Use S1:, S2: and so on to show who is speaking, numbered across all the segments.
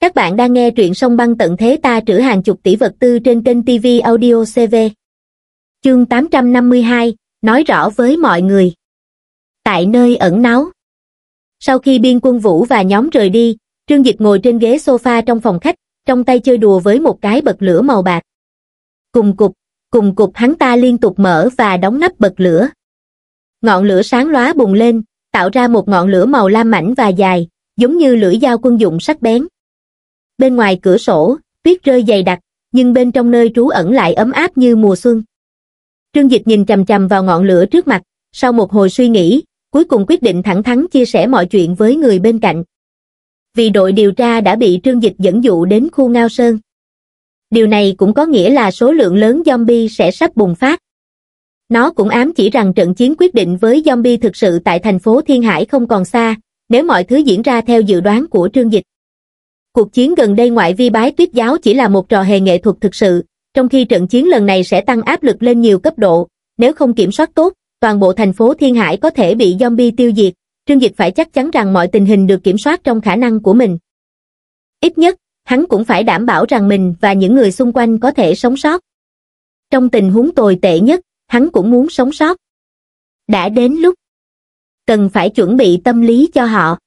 S1: Các bạn đang nghe truyện sông băng tận thế ta trữ hàng chục tỷ vật tư trên kênh TV Audio CV. Chương 852, nói rõ với mọi người. Tại nơi ẩn náu. Sau khi biên quân Vũ và nhóm rời đi, Trương Dịch ngồi trên ghế sofa trong phòng khách, trong tay chơi đùa với một cái bật lửa màu bạc. Cùng cục, cùng cục hắn ta liên tục mở và đóng nắp bật lửa. Ngọn lửa sáng lóa bùng lên, tạo ra một ngọn lửa màu lam mảnh và dài, giống như lưỡi dao quân dụng sắc bén bên ngoài cửa sổ tuyết rơi dày đặc nhưng bên trong nơi trú ẩn lại ấm áp như mùa xuân trương dịch nhìn chầm chầm vào ngọn lửa trước mặt sau một hồi suy nghĩ cuối cùng quyết định thẳng thắn chia sẻ mọi chuyện với người bên cạnh vì đội điều tra đã bị trương dịch dẫn dụ đến khu ngao sơn điều này cũng có nghĩa là số lượng lớn zombie sẽ sắp bùng phát nó cũng ám chỉ rằng trận chiến quyết định với zombie thực sự tại thành phố Thiên Hải không còn xa, nếu mọi thứ diễn ra theo dự đoán của Trương Dịch cuộc chiến gần đây ngoại vi bái tuyết giáo chỉ là một trò hề nghệ thuật thực sự, trong khi trận chiến lần này sẽ tăng áp lực lên nhiều cấp độ, nếu không kiểm soát tốt, toàn bộ thành phố Thiên Hải có thể bị zombie tiêu diệt, Trương Dịch phải chắc chắn rằng mọi tình hình được kiểm soát trong khả năng của mình. Ít nhất, hắn cũng phải đảm bảo rằng mình và những người xung quanh có thể sống sót. Trong tình huống tồi tệ nhất, hắn cũng muốn sống sót. Đã đến lúc cần phải chuẩn bị tâm lý cho họ.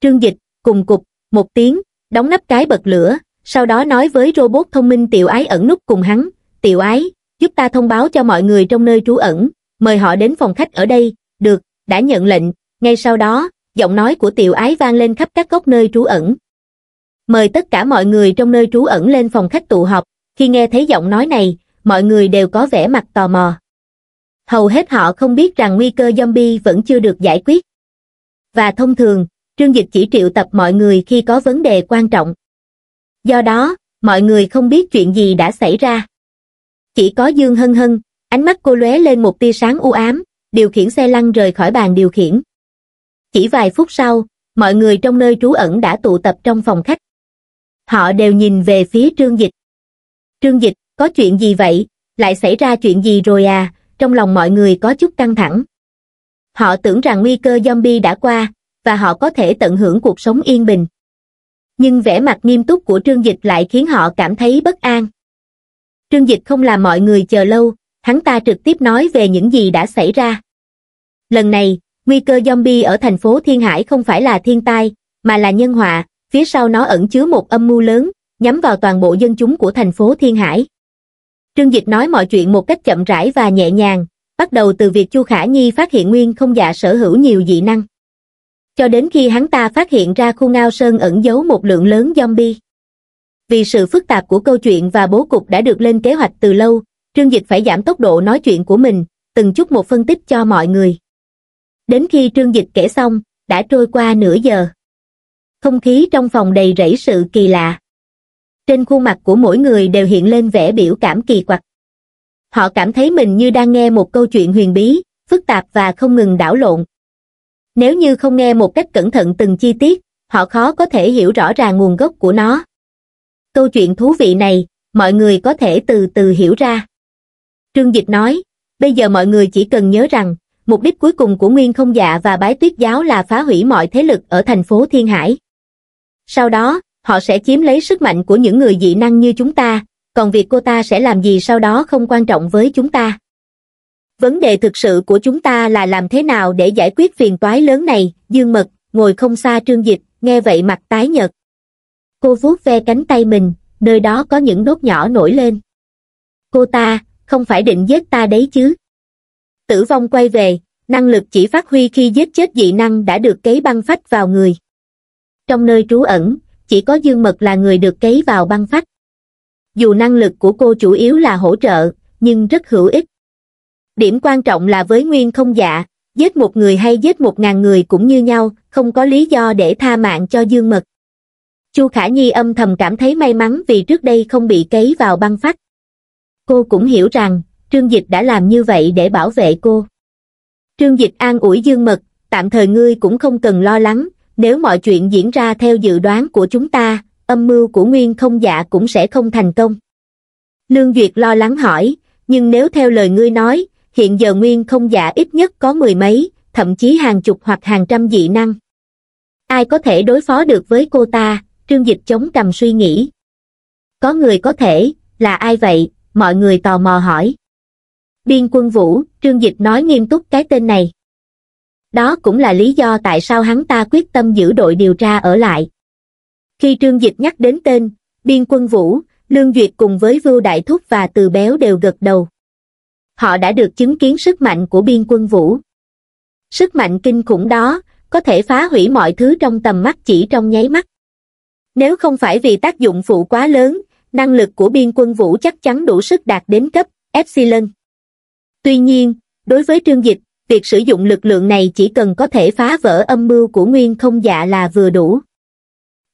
S1: Trương Dịch, cùng cục, một tiếng, đóng nắp cái bật lửa, sau đó nói với robot thông minh tiểu ái ẩn nút cùng hắn, tiểu ái, giúp ta thông báo cho mọi người trong nơi trú ẩn, mời họ đến phòng khách ở đây, được, đã nhận lệnh, ngay sau đó, giọng nói của tiểu ái vang lên khắp các góc nơi trú ẩn. Mời tất cả mọi người trong nơi trú ẩn lên phòng khách tụ họp, khi nghe thấy giọng nói này, mọi người đều có vẻ mặt tò mò. Hầu hết họ không biết rằng nguy cơ zombie vẫn chưa được giải quyết. Và thông thường, trương dịch chỉ triệu tập mọi người khi có vấn đề quan trọng do đó mọi người không biết chuyện gì đã xảy ra chỉ có dương hân hân ánh mắt cô lóe lên một tia sáng u ám điều khiển xe lăn rời khỏi bàn điều khiển chỉ vài phút sau mọi người trong nơi trú ẩn đã tụ tập trong phòng khách họ đều nhìn về phía trương dịch trương dịch có chuyện gì vậy lại xảy ra chuyện gì rồi à trong lòng mọi người có chút căng thẳng họ tưởng rằng nguy cơ zombie đã qua và họ có thể tận hưởng cuộc sống yên bình. Nhưng vẻ mặt nghiêm túc của Trương Dịch lại khiến họ cảm thấy bất an. Trương Dịch không làm mọi người chờ lâu, hắn ta trực tiếp nói về những gì đã xảy ra. Lần này, nguy cơ zombie ở thành phố Thiên Hải không phải là thiên tai, mà là nhân họa, phía sau nó ẩn chứa một âm mưu lớn, nhắm vào toàn bộ dân chúng của thành phố Thiên Hải. Trương Dịch nói mọi chuyện một cách chậm rãi và nhẹ nhàng, bắt đầu từ việc Chu Khả Nhi phát hiện Nguyên không dạ sở hữu nhiều dị năng cho đến khi hắn ta phát hiện ra khu ngao sơn ẩn giấu một lượng lớn zombie. Vì sự phức tạp của câu chuyện và bố cục đã được lên kế hoạch từ lâu, Trương Dịch phải giảm tốc độ nói chuyện của mình, từng chút một phân tích cho mọi người. Đến khi Trương Dịch kể xong, đã trôi qua nửa giờ. Không khí trong phòng đầy rẫy sự kỳ lạ. Trên khuôn mặt của mỗi người đều hiện lên vẻ biểu cảm kỳ quặc. Họ cảm thấy mình như đang nghe một câu chuyện huyền bí, phức tạp và không ngừng đảo lộn, nếu như không nghe một cách cẩn thận từng chi tiết họ khó có thể hiểu rõ ràng nguồn gốc của nó câu chuyện thú vị này mọi người có thể từ từ hiểu ra trương dịch nói bây giờ mọi người chỉ cần nhớ rằng mục đích cuối cùng của nguyên không dạ và bái tuyết giáo là phá hủy mọi thế lực ở thành phố thiên hải sau đó họ sẽ chiếm lấy sức mạnh của những người dị năng như chúng ta còn việc cô ta sẽ làm gì sau đó không quan trọng với chúng ta vấn đề thực sự của chúng ta là làm thế nào để giải quyết phiền toái lớn này dương mật ngồi không xa trương dịch nghe vậy mặt tái nhợt cô vuốt ve cánh tay mình nơi đó có những nốt nhỏ nổi lên cô ta không phải định giết ta đấy chứ tử vong quay về năng lực chỉ phát huy khi giết chết dị năng đã được cấy băng phách vào người trong nơi trú ẩn chỉ có dương mật là người được cấy vào băng phách dù năng lực của cô chủ yếu là hỗ trợ nhưng rất hữu ích Điểm quan trọng là với nguyên không dạ, giết một người hay giết một ngàn người cũng như nhau, không có lý do để tha mạng cho Dương Mật. Chu Khả Nhi âm thầm cảm thấy may mắn vì trước đây không bị cấy vào băng phách. Cô cũng hiểu rằng, Trương Dịch đã làm như vậy để bảo vệ cô. Trương Dịch an ủi Dương Mật, tạm thời ngươi cũng không cần lo lắng, nếu mọi chuyện diễn ra theo dự đoán của chúng ta, âm mưu của Nguyên không dạ cũng sẽ không thành công. Lương Duyệt lo lắng hỏi, nhưng nếu theo lời ngươi nói, hiện giờ nguyên không giả ít nhất có mười mấy thậm chí hàng chục hoặc hàng trăm dị năng ai có thể đối phó được với cô ta trương dịch chống cầm suy nghĩ có người có thể là ai vậy mọi người tò mò hỏi biên quân vũ trương dịch nói nghiêm túc cái tên này đó cũng là lý do tại sao hắn ta quyết tâm giữ đội điều tra ở lại khi trương dịch nhắc đến tên biên quân vũ lương duyệt cùng với vưu đại thúc và từ béo đều gật đầu họ đã được chứng kiến sức mạnh của biên quân vũ. Sức mạnh kinh khủng đó, có thể phá hủy mọi thứ trong tầm mắt chỉ trong nháy mắt. Nếu không phải vì tác dụng phụ quá lớn, năng lực của biên quân vũ chắc chắn đủ sức đạt đến cấp Epsilon. Tuy nhiên, đối với trương dịch, việc sử dụng lực lượng này chỉ cần có thể phá vỡ âm mưu của nguyên không dạ là vừa đủ.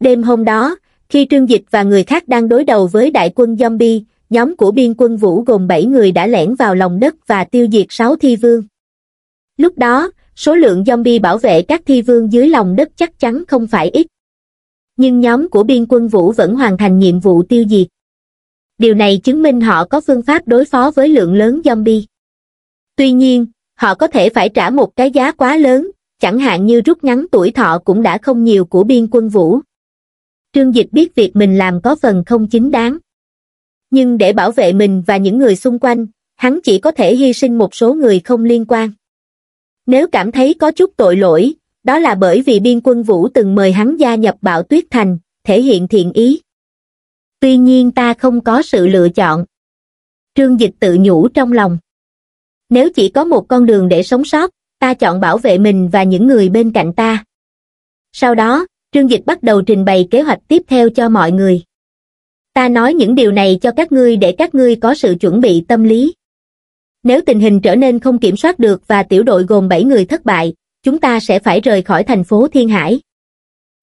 S1: Đêm hôm đó, khi trương dịch và người khác đang đối đầu với đại quân zombie, nhóm của biên quân Vũ gồm 7 người đã lẻn vào lòng đất và tiêu diệt 6 thi vương. Lúc đó, số lượng zombie bảo vệ các thi vương dưới lòng đất chắc chắn không phải ít. Nhưng nhóm của biên quân Vũ vẫn hoàn thành nhiệm vụ tiêu diệt. Điều này chứng minh họ có phương pháp đối phó với lượng lớn zombie. Tuy nhiên, họ có thể phải trả một cái giá quá lớn, chẳng hạn như rút ngắn tuổi thọ cũng đã không nhiều của biên quân Vũ. Trương Dịch biết việc mình làm có phần không chính đáng nhưng để bảo vệ mình và những người xung quanh, hắn chỉ có thể hy sinh một số người không liên quan. Nếu cảm thấy có chút tội lỗi, đó là bởi vì biên quân Vũ từng mời hắn gia nhập bạo tuyết thành, thể hiện thiện ý. Tuy nhiên ta không có sự lựa chọn. Trương Dịch tự nhủ trong lòng. Nếu chỉ có một con đường để sống sót, ta chọn bảo vệ mình và những người bên cạnh ta. Sau đó, Trương Dịch bắt đầu trình bày kế hoạch tiếp theo cho mọi người ta nói những điều này cho các ngươi để các ngươi có sự chuẩn bị tâm lý. Nếu tình hình trở nên không kiểm soát được và tiểu đội gồm 7 người thất bại, chúng ta sẽ phải rời khỏi thành phố Thiên Hải.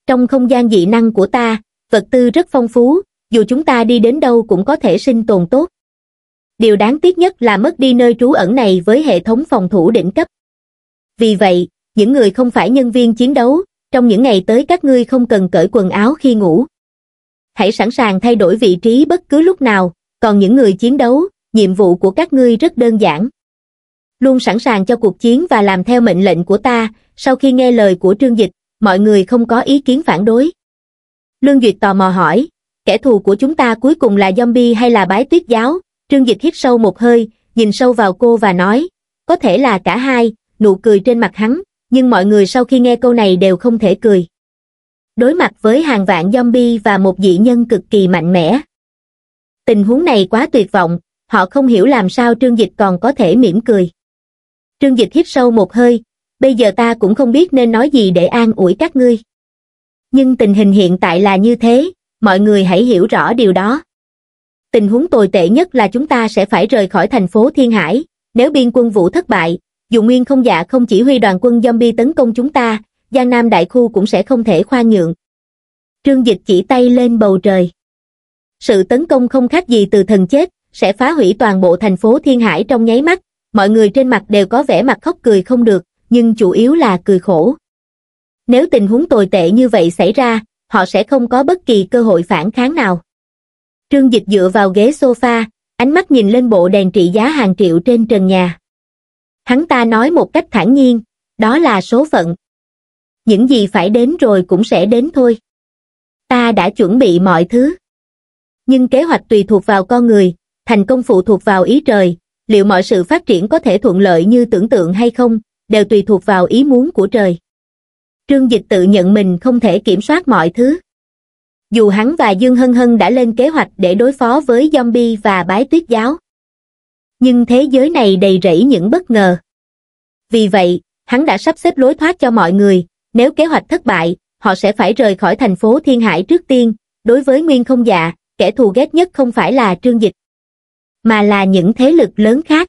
S1: Trong không gian dị năng của ta, vật tư rất phong phú, dù chúng ta đi đến đâu cũng có thể sinh tồn tốt. Điều đáng tiếc nhất là mất đi nơi trú ẩn này với hệ thống phòng thủ đỉnh cấp. Vì vậy, những người không phải nhân viên chiến đấu, trong những ngày tới các ngươi không cần cởi quần áo khi ngủ hãy sẵn sàng thay đổi vị trí bất cứ lúc nào, còn những người chiến đấu, nhiệm vụ của các ngươi rất đơn giản. Luôn sẵn sàng cho cuộc chiến và làm theo mệnh lệnh của ta, sau khi nghe lời của trương dịch, mọi người không có ý kiến phản đối. Lương Duyệt tò mò hỏi, kẻ thù của chúng ta cuối cùng là zombie hay là bái tuyết giáo? Trương Dịch hít sâu một hơi, nhìn sâu vào cô và nói, có thể là cả hai, nụ cười trên mặt hắn, nhưng mọi người sau khi nghe câu này đều không thể cười đối mặt với hàng vạn zombie và một dị nhân cực kỳ mạnh mẽ. Tình huống này quá tuyệt vọng, họ không hiểu làm sao Trương Dịch còn có thể mỉm cười. Trương Dịch hít sâu một hơi, bây giờ ta cũng không biết nên nói gì để an ủi các ngươi. Nhưng tình hình hiện tại là như thế, mọi người hãy hiểu rõ điều đó. Tình huống tồi tệ nhất là chúng ta sẽ phải rời khỏi thành phố Thiên Hải, nếu biên quân vũ thất bại, dù nguyên không dạ không chỉ huy đoàn quân zombie tấn công chúng ta, Giang Nam đại khu cũng sẽ không thể khoa nhượng. Trương Dịch chỉ tay lên bầu trời. Sự tấn công không khác gì từ thần chết, sẽ phá hủy toàn bộ thành phố Thiên Hải trong nháy mắt, mọi người trên mặt đều có vẻ mặt khóc cười không được, nhưng chủ yếu là cười khổ. Nếu tình huống tồi tệ như vậy xảy ra, họ sẽ không có bất kỳ cơ hội phản kháng nào. Trương Dịch dựa vào ghế sofa, ánh mắt nhìn lên bộ đèn trị giá hàng triệu trên trần nhà. Hắn ta nói một cách thản nhiên, đó là số phận những gì phải đến rồi cũng sẽ đến thôi. Ta đã chuẩn bị mọi thứ. Nhưng kế hoạch tùy thuộc vào con người, thành công phụ thuộc vào ý trời, liệu mọi sự phát triển có thể thuận lợi như tưởng tượng hay không, đều tùy thuộc vào ý muốn của trời. Trương Dịch tự nhận mình không thể kiểm soát mọi thứ. Dù hắn và Dương Hân Hân đã lên kế hoạch để đối phó với zombie và bái tuyết giáo. Nhưng thế giới này đầy rẫy những bất ngờ. Vì vậy, hắn đã sắp xếp lối thoát cho mọi người, nếu kế hoạch thất bại, họ sẽ phải rời khỏi thành phố Thiên Hải trước tiên. Đối với Nguyên Không Dạ, kẻ thù ghét nhất không phải là Trương Dịch, mà là những thế lực lớn khác.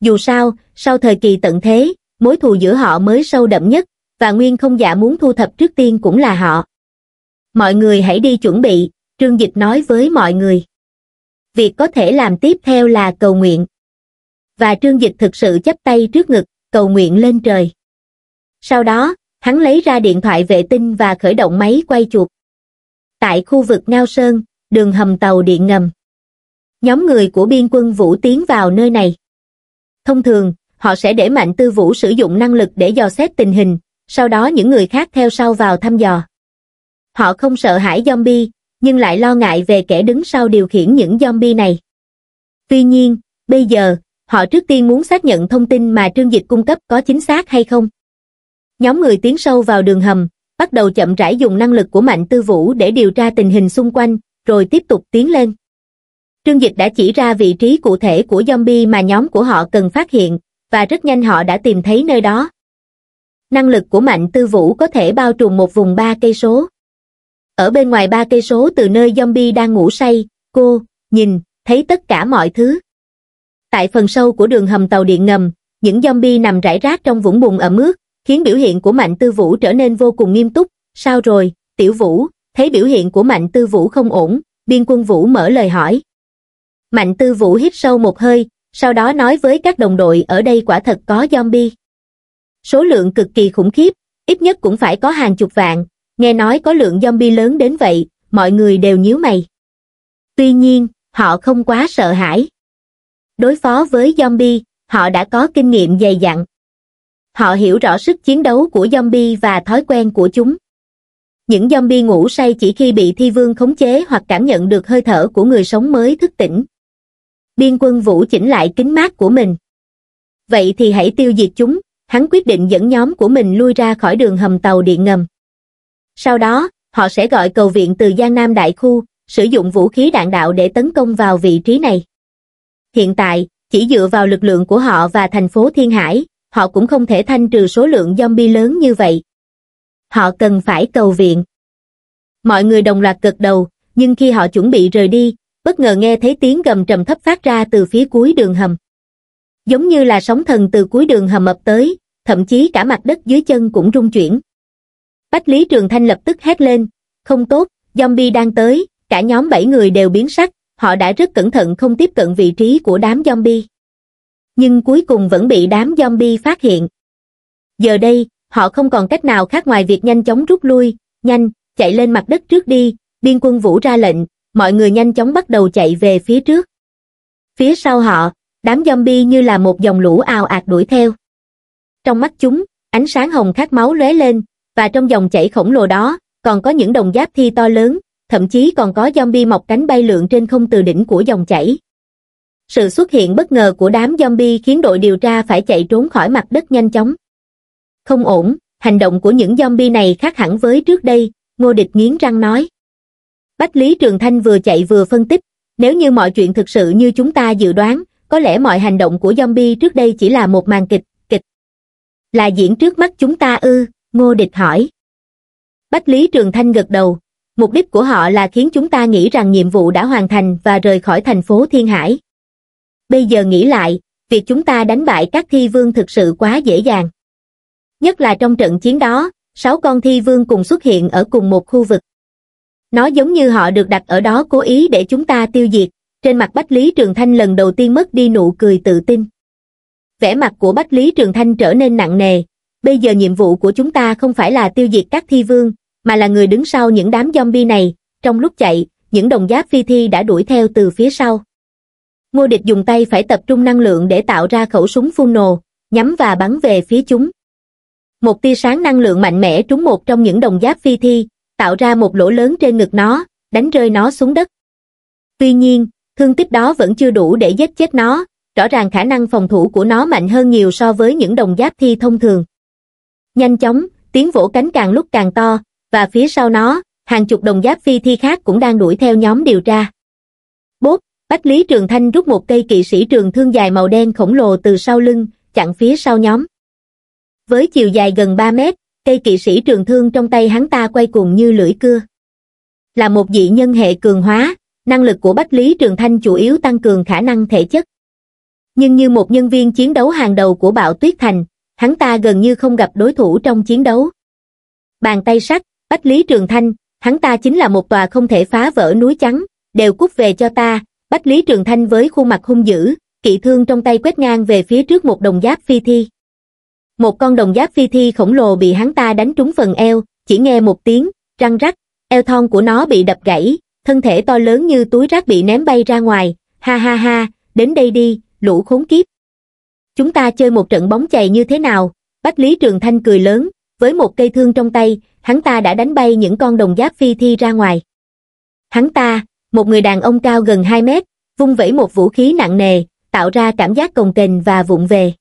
S1: Dù sao, sau thời kỳ tận thế, mối thù giữa họ mới sâu đậm nhất, và Nguyên Không Dạ muốn thu thập trước tiên cũng là họ. Mọi người hãy đi chuẩn bị, Trương Dịch nói với mọi người. Việc có thể làm tiếp theo là cầu nguyện. Và Trương Dịch thực sự chấp tay trước ngực, cầu nguyện lên trời. Sau đó, hắn lấy ra điện thoại vệ tinh và khởi động máy quay chuột. Tại khu vực Ngao Sơn, đường hầm tàu điện ngầm. Nhóm người của biên quân Vũ tiến vào nơi này. Thông thường, họ sẽ để Mạnh Tư Vũ sử dụng năng lực để dò xét tình hình, sau đó những người khác theo sau vào thăm dò. Họ không sợ hãi zombie, nhưng lại lo ngại về kẻ đứng sau điều khiển những zombie này. Tuy nhiên, bây giờ, họ trước tiên muốn xác nhận thông tin mà Trương Dịch cung cấp có chính xác hay không. Nhóm người tiến sâu vào đường hầm, bắt đầu chậm rãi dùng năng lực của Mạnh Tư Vũ để điều tra tình hình xung quanh, rồi tiếp tục tiến lên. Trương Dịch đã chỉ ra vị trí cụ thể của zombie mà nhóm của họ cần phát hiện, và rất nhanh họ đã tìm thấy nơi đó. Năng lực của Mạnh Tư Vũ có thể bao trùm một vùng ba cây số. Ở bên ngoài ba cây số từ nơi zombie đang ngủ say, cô nhìn thấy tất cả mọi thứ. Tại phần sâu của đường hầm tàu điện ngầm, những zombie nằm rải rác trong vũng bùn ẩm ướt, khiến biểu hiện của Mạnh Tư Vũ trở nên vô cùng nghiêm túc. Sao rồi, Tiểu Vũ, thấy biểu hiện của Mạnh Tư Vũ không ổn, biên quân Vũ mở lời hỏi. Mạnh Tư Vũ hít sâu một hơi, sau đó nói với các đồng đội ở đây quả thật có zombie. Số lượng cực kỳ khủng khiếp, ít nhất cũng phải có hàng chục vạn, nghe nói có lượng zombie lớn đến vậy, mọi người đều nhíu mày. Tuy nhiên, họ không quá sợ hãi. Đối phó với zombie, họ đã có kinh nghiệm dày dặn họ hiểu rõ sức chiến đấu của zombie và thói quen của chúng. Những zombie ngủ say chỉ khi bị thi vương khống chế hoặc cảm nhận được hơi thở của người sống mới thức tỉnh. Biên quân vũ chỉnh lại kính mát của mình. Vậy thì hãy tiêu diệt chúng, hắn quyết định dẫn nhóm của mình lui ra khỏi đường hầm tàu điện ngầm. Sau đó, họ sẽ gọi cầu viện từ Giang Nam Đại Khu, sử dụng vũ khí đạn đạo để tấn công vào vị trí này. Hiện tại, chỉ dựa vào lực lượng của họ và thành phố Thiên Hải, họ cũng không thể thanh trừ số lượng zombie lớn như vậy. Họ cần phải cầu viện. Mọi người đồng loạt gật đầu, nhưng khi họ chuẩn bị rời đi, bất ngờ nghe thấy tiếng gầm trầm thấp phát ra từ phía cuối đường hầm. Giống như là sóng thần từ cuối đường hầm ập tới, thậm chí cả mặt đất dưới chân cũng rung chuyển. Bách Lý Trường Thanh lập tức hét lên, không tốt, zombie đang tới, cả nhóm 7 người đều biến sắc, họ đã rất cẩn thận không tiếp cận vị trí của đám zombie nhưng cuối cùng vẫn bị đám zombie phát hiện. Giờ đây, họ không còn cách nào khác ngoài việc nhanh chóng rút lui, nhanh, chạy lên mặt đất trước đi, biên quân vũ ra lệnh, mọi người nhanh chóng bắt đầu chạy về phía trước. Phía sau họ, đám zombie như là một dòng lũ ào ạt đuổi theo. Trong mắt chúng, ánh sáng hồng khát máu lóe lên, và trong dòng chảy khổng lồ đó, còn có những đồng giáp thi to lớn, thậm chí còn có zombie mọc cánh bay lượn trên không từ đỉnh của dòng chảy, sự xuất hiện bất ngờ của đám zombie khiến đội điều tra phải chạy trốn khỏi mặt đất nhanh chóng. Không ổn, hành động của những zombie này khác hẳn với trước đây, Ngô Địch nghiến răng nói. Bách Lý Trường Thanh vừa chạy vừa phân tích, nếu như mọi chuyện thực sự như chúng ta dự đoán, có lẽ mọi hành động của zombie trước đây chỉ là một màn kịch, kịch. Là diễn trước mắt chúng ta ư, Ngô Địch hỏi. Bách Lý Trường Thanh gật đầu, mục đích của họ là khiến chúng ta nghĩ rằng nhiệm vụ đã hoàn thành và rời khỏi thành phố Thiên Hải bây giờ nghĩ lại, việc chúng ta đánh bại các thi vương thực sự quá dễ dàng. Nhất là trong trận chiến đó, sáu con thi vương cùng xuất hiện ở cùng một khu vực. Nó giống như họ được đặt ở đó cố ý để chúng ta tiêu diệt, trên mặt Bách Lý Trường Thanh lần đầu tiên mất đi nụ cười tự tin. Vẻ mặt của Bách Lý Trường Thanh trở nên nặng nề, bây giờ nhiệm vụ của chúng ta không phải là tiêu diệt các thi vương, mà là người đứng sau những đám zombie này, trong lúc chạy, những đồng giáp phi thi đã đuổi theo từ phía sau ngô địch dùng tay phải tập trung năng lượng để tạo ra khẩu súng phun nồ nhắm và bắn về phía chúng một tia sáng năng lượng mạnh mẽ trúng một trong những đồng giáp phi thi tạo ra một lỗ lớn trên ngực nó đánh rơi nó xuống đất tuy nhiên thương tích đó vẫn chưa đủ để giết chết nó rõ ràng khả năng phòng thủ của nó mạnh hơn nhiều so với những đồng giáp thi thông thường nhanh chóng tiếng vỗ cánh càng lúc càng to và phía sau nó hàng chục đồng giáp phi thi khác cũng đang đuổi theo nhóm điều tra Bách Lý Trường Thanh rút một cây kỵ sĩ trường thương dài màu đen khổng lồ từ sau lưng, chặn phía sau nhóm. Với chiều dài gần 3 mét, cây kỵ sĩ trường thương trong tay hắn ta quay cuồng như lưỡi cưa. Là một dị nhân hệ cường hóa, năng lực của Bách Lý Trường Thanh chủ yếu tăng cường khả năng thể chất. Nhưng như một nhân viên chiến đấu hàng đầu của bạo tuyết thành, hắn ta gần như không gặp đối thủ trong chiến đấu. Bàn tay sắt, Bách Lý Trường Thanh, hắn ta chính là một tòa không thể phá vỡ núi trắng, đều cút về cho ta, bách lý trường thanh với khuôn mặt hung dữ kỵ thương trong tay quét ngang về phía trước một đồng giáp phi thi một con đồng giáp phi thi khổng lồ bị hắn ta đánh trúng phần eo chỉ nghe một tiếng răng rắc eo thon của nó bị đập gãy thân thể to lớn như túi rác bị ném bay ra ngoài ha ha ha đến đây đi lũ khốn kiếp chúng ta chơi một trận bóng chày như thế nào bách lý trường thanh cười lớn với một cây thương trong tay hắn ta đã đánh bay những con đồng giáp phi thi ra ngoài hắn ta một người đàn ông cao gần 2 mét, vung vẩy một vũ khí nặng nề, tạo ra cảm giác cồng kềnh và vụng về.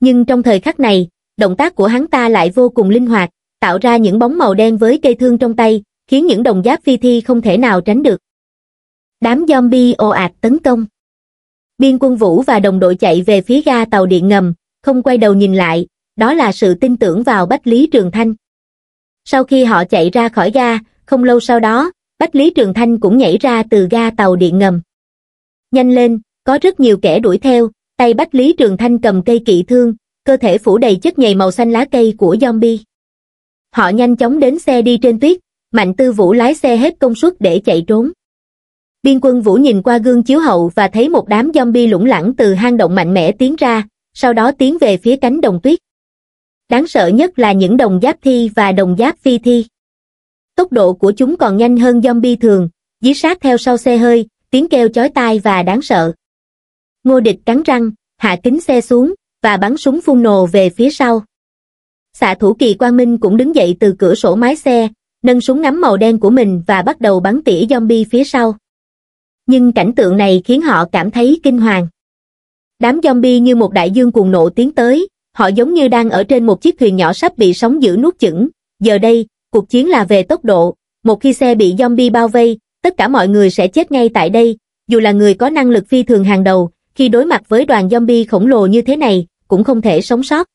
S1: Nhưng trong thời khắc này, động tác của hắn ta lại vô cùng linh hoạt, tạo ra những bóng màu đen với cây thương trong tay, khiến những đồng giáp phi thi không thể nào tránh được. Đám zombie ồ ạt tấn công. Biên quân Vũ và đồng đội chạy về phía ga tàu điện ngầm, không quay đầu nhìn lại, đó là sự tin tưởng vào Bách Lý Trường Thanh. Sau khi họ chạy ra khỏi ga, không lâu sau đó, bách lý trường thanh cũng nhảy ra từ ga tàu điện ngầm nhanh lên có rất nhiều kẻ đuổi theo tay bách lý trường thanh cầm cây kỵ thương cơ thể phủ đầy chất nhầy màu xanh lá cây của zombie họ nhanh chóng đến xe đi trên tuyết mạnh tư vũ lái xe hết công suất để chạy trốn biên quân vũ nhìn qua gương chiếu hậu và thấy một đám zombie lủng lẳng từ hang động mạnh mẽ tiến ra sau đó tiến về phía cánh đồng tuyết đáng sợ nhất là những đồng giáp thi và đồng giáp phi thi tốc độ của chúng còn nhanh hơn zombie thường, dí sát theo sau xe hơi, tiếng kêu chói tai và đáng sợ. Ngô địch cắn răng, hạ kính xe xuống, và bắn súng phun nồ về phía sau. Xạ thủ kỳ Quang Minh cũng đứng dậy từ cửa sổ mái xe, nâng súng ngắm màu đen của mình và bắt đầu bắn tỉa zombie phía sau. Nhưng cảnh tượng này khiến họ cảm thấy kinh hoàng. Đám zombie như một đại dương cuồng nộ tiến tới, họ giống như đang ở trên một chiếc thuyền nhỏ sắp bị sóng dữ nuốt chửng. Giờ đây, cuộc chiến là về tốc độ, một khi xe bị zombie bao vây, tất cả mọi người sẽ chết ngay tại đây, dù là người có năng lực phi thường hàng đầu, khi đối mặt với đoàn zombie khổng lồ như thế này, cũng không thể sống sót.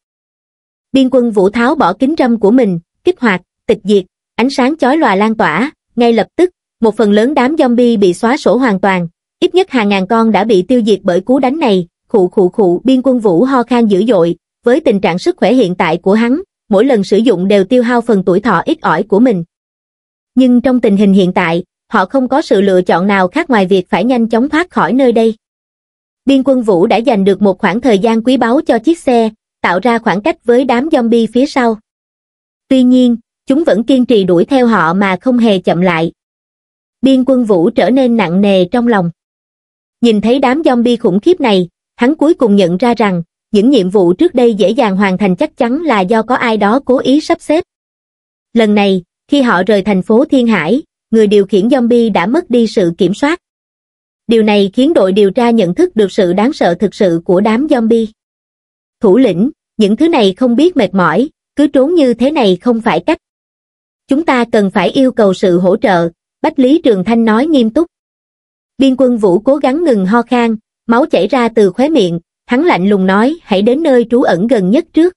S1: Biên quân Vũ Tháo bỏ kính râm của mình, kích hoạt, tịch diệt, ánh sáng chói lòa lan tỏa, ngay lập tức, một phần lớn đám zombie bị xóa sổ hoàn toàn, ít nhất hàng ngàn con đã bị tiêu diệt bởi cú đánh này, khụ khụ khụ biên quân Vũ ho khan dữ dội, với tình trạng sức khỏe hiện tại của hắn, mỗi lần sử dụng đều tiêu hao phần tuổi thọ ít ỏi của mình. Nhưng trong tình hình hiện tại, họ không có sự lựa chọn nào khác ngoài việc phải nhanh chóng thoát khỏi nơi đây. Biên quân Vũ đã dành được một khoảng thời gian quý báu cho chiếc xe, tạo ra khoảng cách với đám zombie phía sau. Tuy nhiên, chúng vẫn kiên trì đuổi theo họ mà không hề chậm lại. Biên quân Vũ trở nên nặng nề trong lòng. Nhìn thấy đám zombie khủng khiếp này, hắn cuối cùng nhận ra rằng những nhiệm vụ trước đây dễ dàng hoàn thành chắc chắn là do có ai đó cố ý sắp xếp. Lần này, khi họ rời thành phố Thiên Hải, người điều khiển zombie đã mất đi sự kiểm soát. Điều này khiến đội điều tra nhận thức được sự đáng sợ thực sự của đám zombie. Thủ lĩnh, những thứ này không biết mệt mỏi, cứ trốn như thế này không phải cách. Chúng ta cần phải yêu cầu sự hỗ trợ, Bách Lý Trường Thanh nói nghiêm túc. Biên quân Vũ cố gắng ngừng ho khan, máu chảy ra từ khóe miệng, hắn lạnh lùng nói hãy đến nơi trú ẩn gần nhất trước.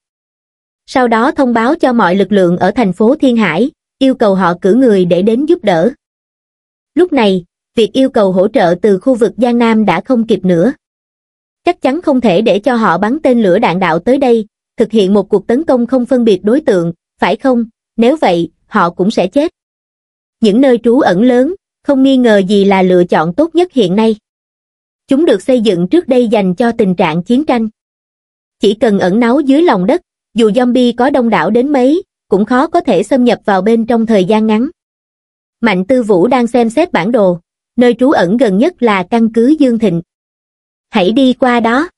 S1: Sau đó thông báo cho mọi lực lượng ở thành phố Thiên Hải, yêu cầu họ cử người để đến giúp đỡ. Lúc này, việc yêu cầu hỗ trợ từ khu vực Giang Nam đã không kịp nữa. Chắc chắn không thể để cho họ bắn tên lửa đạn đạo tới đây, thực hiện một cuộc tấn công không phân biệt đối tượng, phải không? Nếu vậy, họ cũng sẽ chết. Những nơi trú ẩn lớn, không nghi ngờ gì là lựa chọn tốt nhất hiện nay. Chúng được xây dựng trước đây dành cho tình trạng chiến tranh. Chỉ cần ẩn náu dưới lòng đất, dù zombie có đông đảo đến mấy, cũng khó có thể xâm nhập vào bên trong thời gian ngắn. Mạnh Tư Vũ đang xem xét bản đồ, nơi trú ẩn gần nhất là căn cứ Dương Thịnh. Hãy đi qua đó.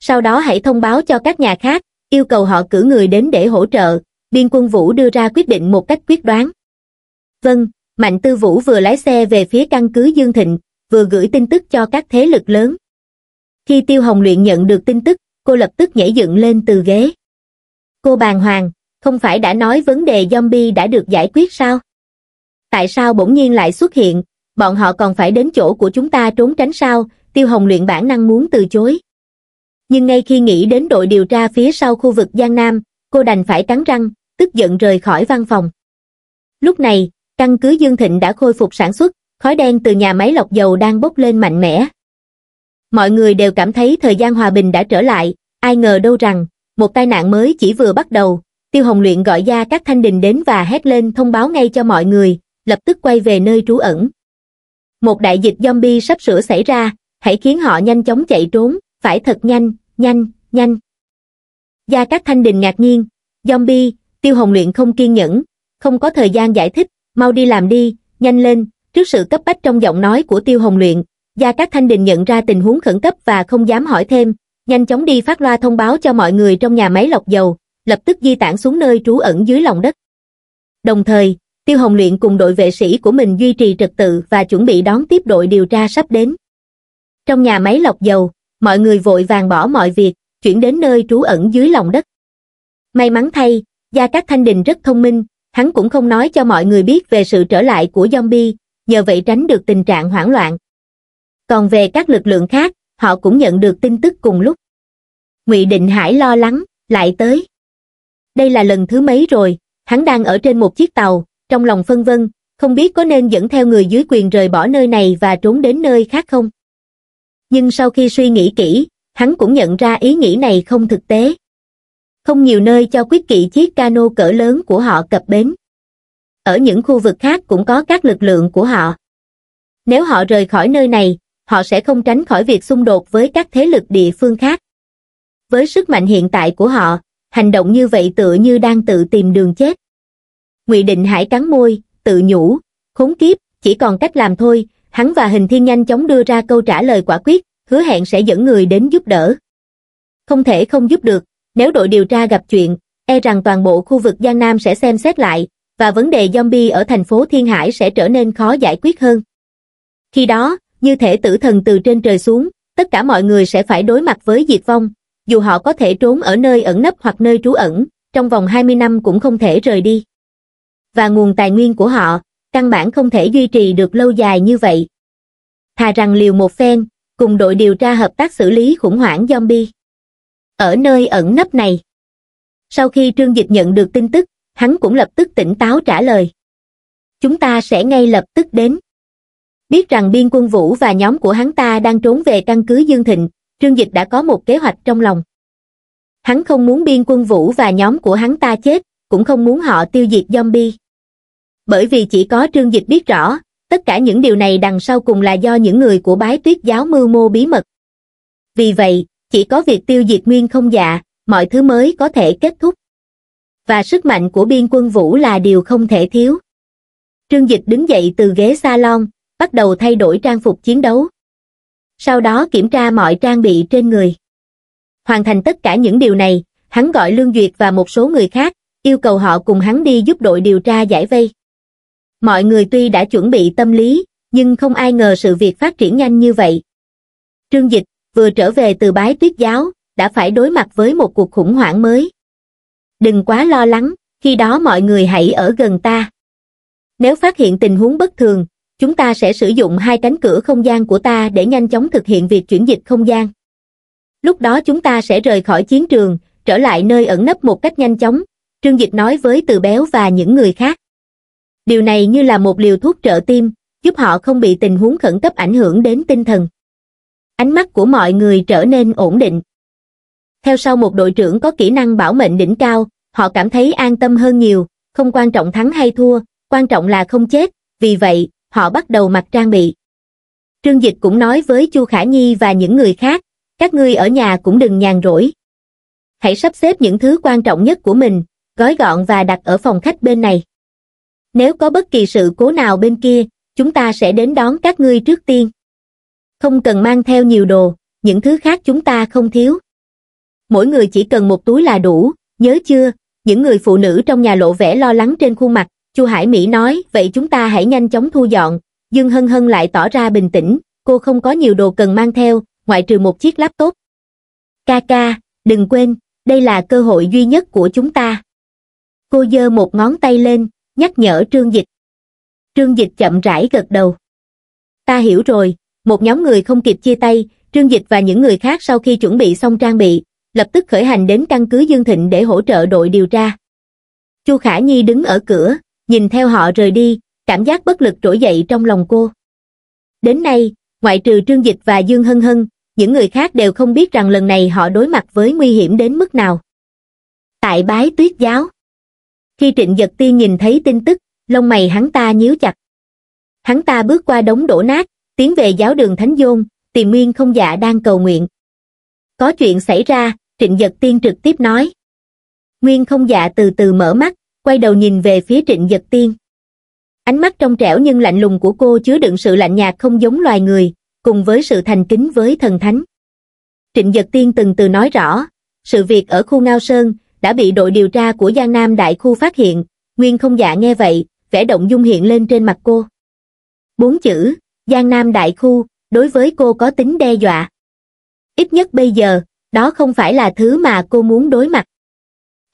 S1: Sau đó hãy thông báo cho các nhà khác, yêu cầu họ cử người đến để hỗ trợ, biên quân Vũ đưa ra quyết định một cách quyết đoán. Vâng, Mạnh Tư Vũ vừa lái xe về phía căn cứ Dương Thịnh, vừa gửi tin tức cho các thế lực lớn khi tiêu hồng luyện nhận được tin tức cô lập tức nhảy dựng lên từ ghế cô bàng hoàng không phải đã nói vấn đề zombie đã được giải quyết sao tại sao bỗng nhiên lại xuất hiện bọn họ còn phải đến chỗ của chúng ta trốn tránh sao tiêu hồng luyện bản năng muốn từ chối nhưng ngay khi nghĩ đến đội điều tra phía sau khu vực giang nam cô đành phải cắn răng tức giận rời khỏi văn phòng lúc này căn cứ dương thịnh đã khôi phục sản xuất khói đen từ nhà máy lọc dầu đang bốc lên mạnh mẽ. Mọi người đều cảm thấy thời gian hòa bình đã trở lại, ai ngờ đâu rằng, một tai nạn mới chỉ vừa bắt đầu, Tiêu Hồng Luyện gọi ra các thanh đình đến và hét lên thông báo ngay cho mọi người, lập tức quay về nơi trú ẩn. Một đại dịch zombie sắp sửa xảy ra, hãy khiến họ nhanh chóng chạy trốn, phải thật nhanh, nhanh, nhanh. Gia các thanh đình ngạc nhiên, zombie, Tiêu Hồng Luyện không kiên nhẫn, không có thời gian giải thích, mau đi làm đi, nhanh lên, Trước sự cấp bách trong giọng nói của Tiêu Hồng Luyện, Gia Cát Thanh Đình nhận ra tình huống khẩn cấp và không dám hỏi thêm, nhanh chóng đi phát loa thông báo cho mọi người trong nhà máy lọc dầu, lập tức di tản xuống nơi trú ẩn dưới lòng đất. Đồng thời, Tiêu Hồng Luyện cùng đội vệ sĩ của mình duy trì trật tự và chuẩn bị đón tiếp đội điều tra sắp đến. Trong nhà máy lọc dầu, mọi người vội vàng bỏ mọi việc, chuyển đến nơi trú ẩn dưới lòng đất. May mắn thay, Gia Cát Thanh Đình rất thông minh, hắn cũng không nói cho mọi người biết về sự trở lại của zombie, nhờ vậy tránh được tình trạng hoảng loạn còn về các lực lượng khác họ cũng nhận được tin tức cùng lúc ngụy định hải lo lắng lại tới đây là lần thứ mấy rồi hắn đang ở trên một chiếc tàu trong lòng phân vân không biết có nên dẫn theo người dưới quyền rời bỏ nơi này và trốn đến nơi khác không nhưng sau khi suy nghĩ kỹ hắn cũng nhận ra ý nghĩ này không thực tế không nhiều nơi cho quyết kỵ chiếc cano cỡ lớn của họ cập bến ở những khu vực khác cũng có các lực lượng của họ. Nếu họ rời khỏi nơi này, họ sẽ không tránh khỏi việc xung đột với các thế lực địa phương khác. Với sức mạnh hiện tại của họ, hành động như vậy tựa như đang tự tìm đường chết. Ngụy Định Hải cắn môi, tự nhủ, khốn kiếp, chỉ còn cách làm thôi, hắn và Hình Thiên nhanh chóng đưa ra câu trả lời quả quyết, hứa hẹn sẽ dẫn người đến giúp đỡ. Không thể không giúp được, nếu đội điều tra gặp chuyện, e rằng toàn bộ khu vực Giang Nam sẽ xem xét lại, và vấn đề zombie ở thành phố Thiên Hải sẽ trở nên khó giải quyết hơn. Khi đó, như thể tử thần từ trên trời xuống, tất cả mọi người sẽ phải đối mặt với diệt vong, dù họ có thể trốn ở nơi ẩn nấp hoặc nơi trú ẩn, trong vòng 20 năm cũng không thể rời đi. Và nguồn tài nguyên của họ, căn bản không thể duy trì được lâu dài như vậy. Thà rằng liều một phen, cùng đội điều tra hợp tác xử lý khủng hoảng zombie. Ở nơi ẩn nấp này. Sau khi Trương Dịch nhận được tin tức, hắn cũng lập tức tỉnh táo trả lời chúng ta sẽ ngay lập tức đến biết rằng biên quân vũ và nhóm của hắn ta đang trốn về căn cứ dương thịnh trương dịch đã có một kế hoạch trong lòng hắn không muốn biên quân vũ và nhóm của hắn ta chết cũng không muốn họ tiêu diệt zombie bởi vì chỉ có trương dịch biết rõ tất cả những điều này đằng sau cùng là do những người của bái tuyết giáo mưu mô bí mật vì vậy chỉ có việc tiêu diệt nguyên không dạ mọi thứ mới có thể kết thúc và sức mạnh của biên quân vũ là điều không thể thiếu. Trương Dịch đứng dậy từ ghế salon, bắt đầu thay đổi trang phục chiến đấu. Sau đó kiểm tra mọi trang bị trên người. Hoàn thành tất cả những điều này, hắn gọi Lương Duyệt và một số người khác, yêu cầu họ cùng hắn đi giúp đội điều tra giải vây. Mọi người tuy đã chuẩn bị tâm lý, nhưng không ai ngờ sự việc phát triển nhanh như vậy. Trương Dịch, vừa trở về từ bái tuyết giáo, đã phải đối mặt với một cuộc khủng hoảng mới đừng quá lo lắng, khi đó mọi người hãy ở gần ta. Nếu phát hiện tình huống bất thường, chúng ta sẽ sử dụng hai cánh cửa không gian của ta để nhanh chóng thực hiện việc chuyển dịch không gian. Lúc đó chúng ta sẽ rời khỏi chiến trường, trở lại nơi ẩn nấp một cách nhanh chóng, Trương Dịch nói với Từ Béo và những người khác. Điều này như là một liều thuốc trợ tim, giúp họ không bị tình huống khẩn cấp ảnh hưởng đến tinh thần. Ánh mắt của mọi người trở nên ổn định theo sau một đội trưởng có kỹ năng bảo mệnh đỉnh cao, họ cảm thấy an tâm hơn nhiều, không quan trọng thắng hay thua, quan trọng là không chết, vì vậy, họ bắt đầu mặc trang bị. Trương Dịch cũng nói với Chu Khả Nhi và những người khác, các ngươi ở nhà cũng đừng nhàn rỗi. Hãy sắp xếp những thứ quan trọng nhất của mình, gói gọn và đặt ở phòng khách bên này. Nếu có bất kỳ sự cố nào bên kia, chúng ta sẽ đến đón các ngươi trước tiên. Không cần mang theo nhiều đồ, những thứ khác chúng ta không thiếu mỗi người chỉ cần một túi là đủ, nhớ chưa? Những người phụ nữ trong nhà lộ vẻ lo lắng trên khuôn mặt, Chu Hải Mỹ nói, vậy chúng ta hãy nhanh chóng thu dọn. Dương Hân Hân lại tỏ ra bình tĩnh, cô không có nhiều đồ cần mang theo, ngoại trừ một chiếc laptop. Ca ca, đừng quên, đây là cơ hội duy nhất của chúng ta. Cô giơ một ngón tay lên, nhắc nhở Trương Dịch. Trương Dịch chậm rãi gật đầu. Ta hiểu rồi, một nhóm người không kịp chia tay, Trương Dịch và những người khác sau khi chuẩn bị xong trang bị, lập tức khởi hành đến căn cứ dương thịnh để hỗ trợ đội điều tra chu khả nhi đứng ở cửa nhìn theo họ rời đi cảm giác bất lực trỗi dậy trong lòng cô đến nay ngoại trừ trương dịch và dương hân hân những người khác đều không biết rằng lần này họ đối mặt với nguy hiểm đến mức nào tại bái tuyết giáo khi trịnh giật tiên nhìn thấy tin tức lông mày hắn ta nhíu chặt hắn ta bước qua đống đổ nát tiến về giáo đường thánh dôn tìm nguyên không dạ đang cầu nguyện có chuyện xảy ra trịnh giật tiên trực tiếp nói nguyên không dạ từ từ mở mắt quay đầu nhìn về phía trịnh giật tiên ánh mắt trong trẻo nhưng lạnh lùng của cô chứa đựng sự lạnh nhạt không giống loài người cùng với sự thành kính với thần thánh trịnh giật tiên từng từ nói rõ sự việc ở khu ngao sơn đã bị đội điều tra của giang nam đại khu phát hiện nguyên không dạ nghe vậy vẻ động dung hiện lên trên mặt cô bốn chữ giang nam đại khu đối với cô có tính đe dọa ít nhất bây giờ đó không phải là thứ mà cô muốn đối mặt.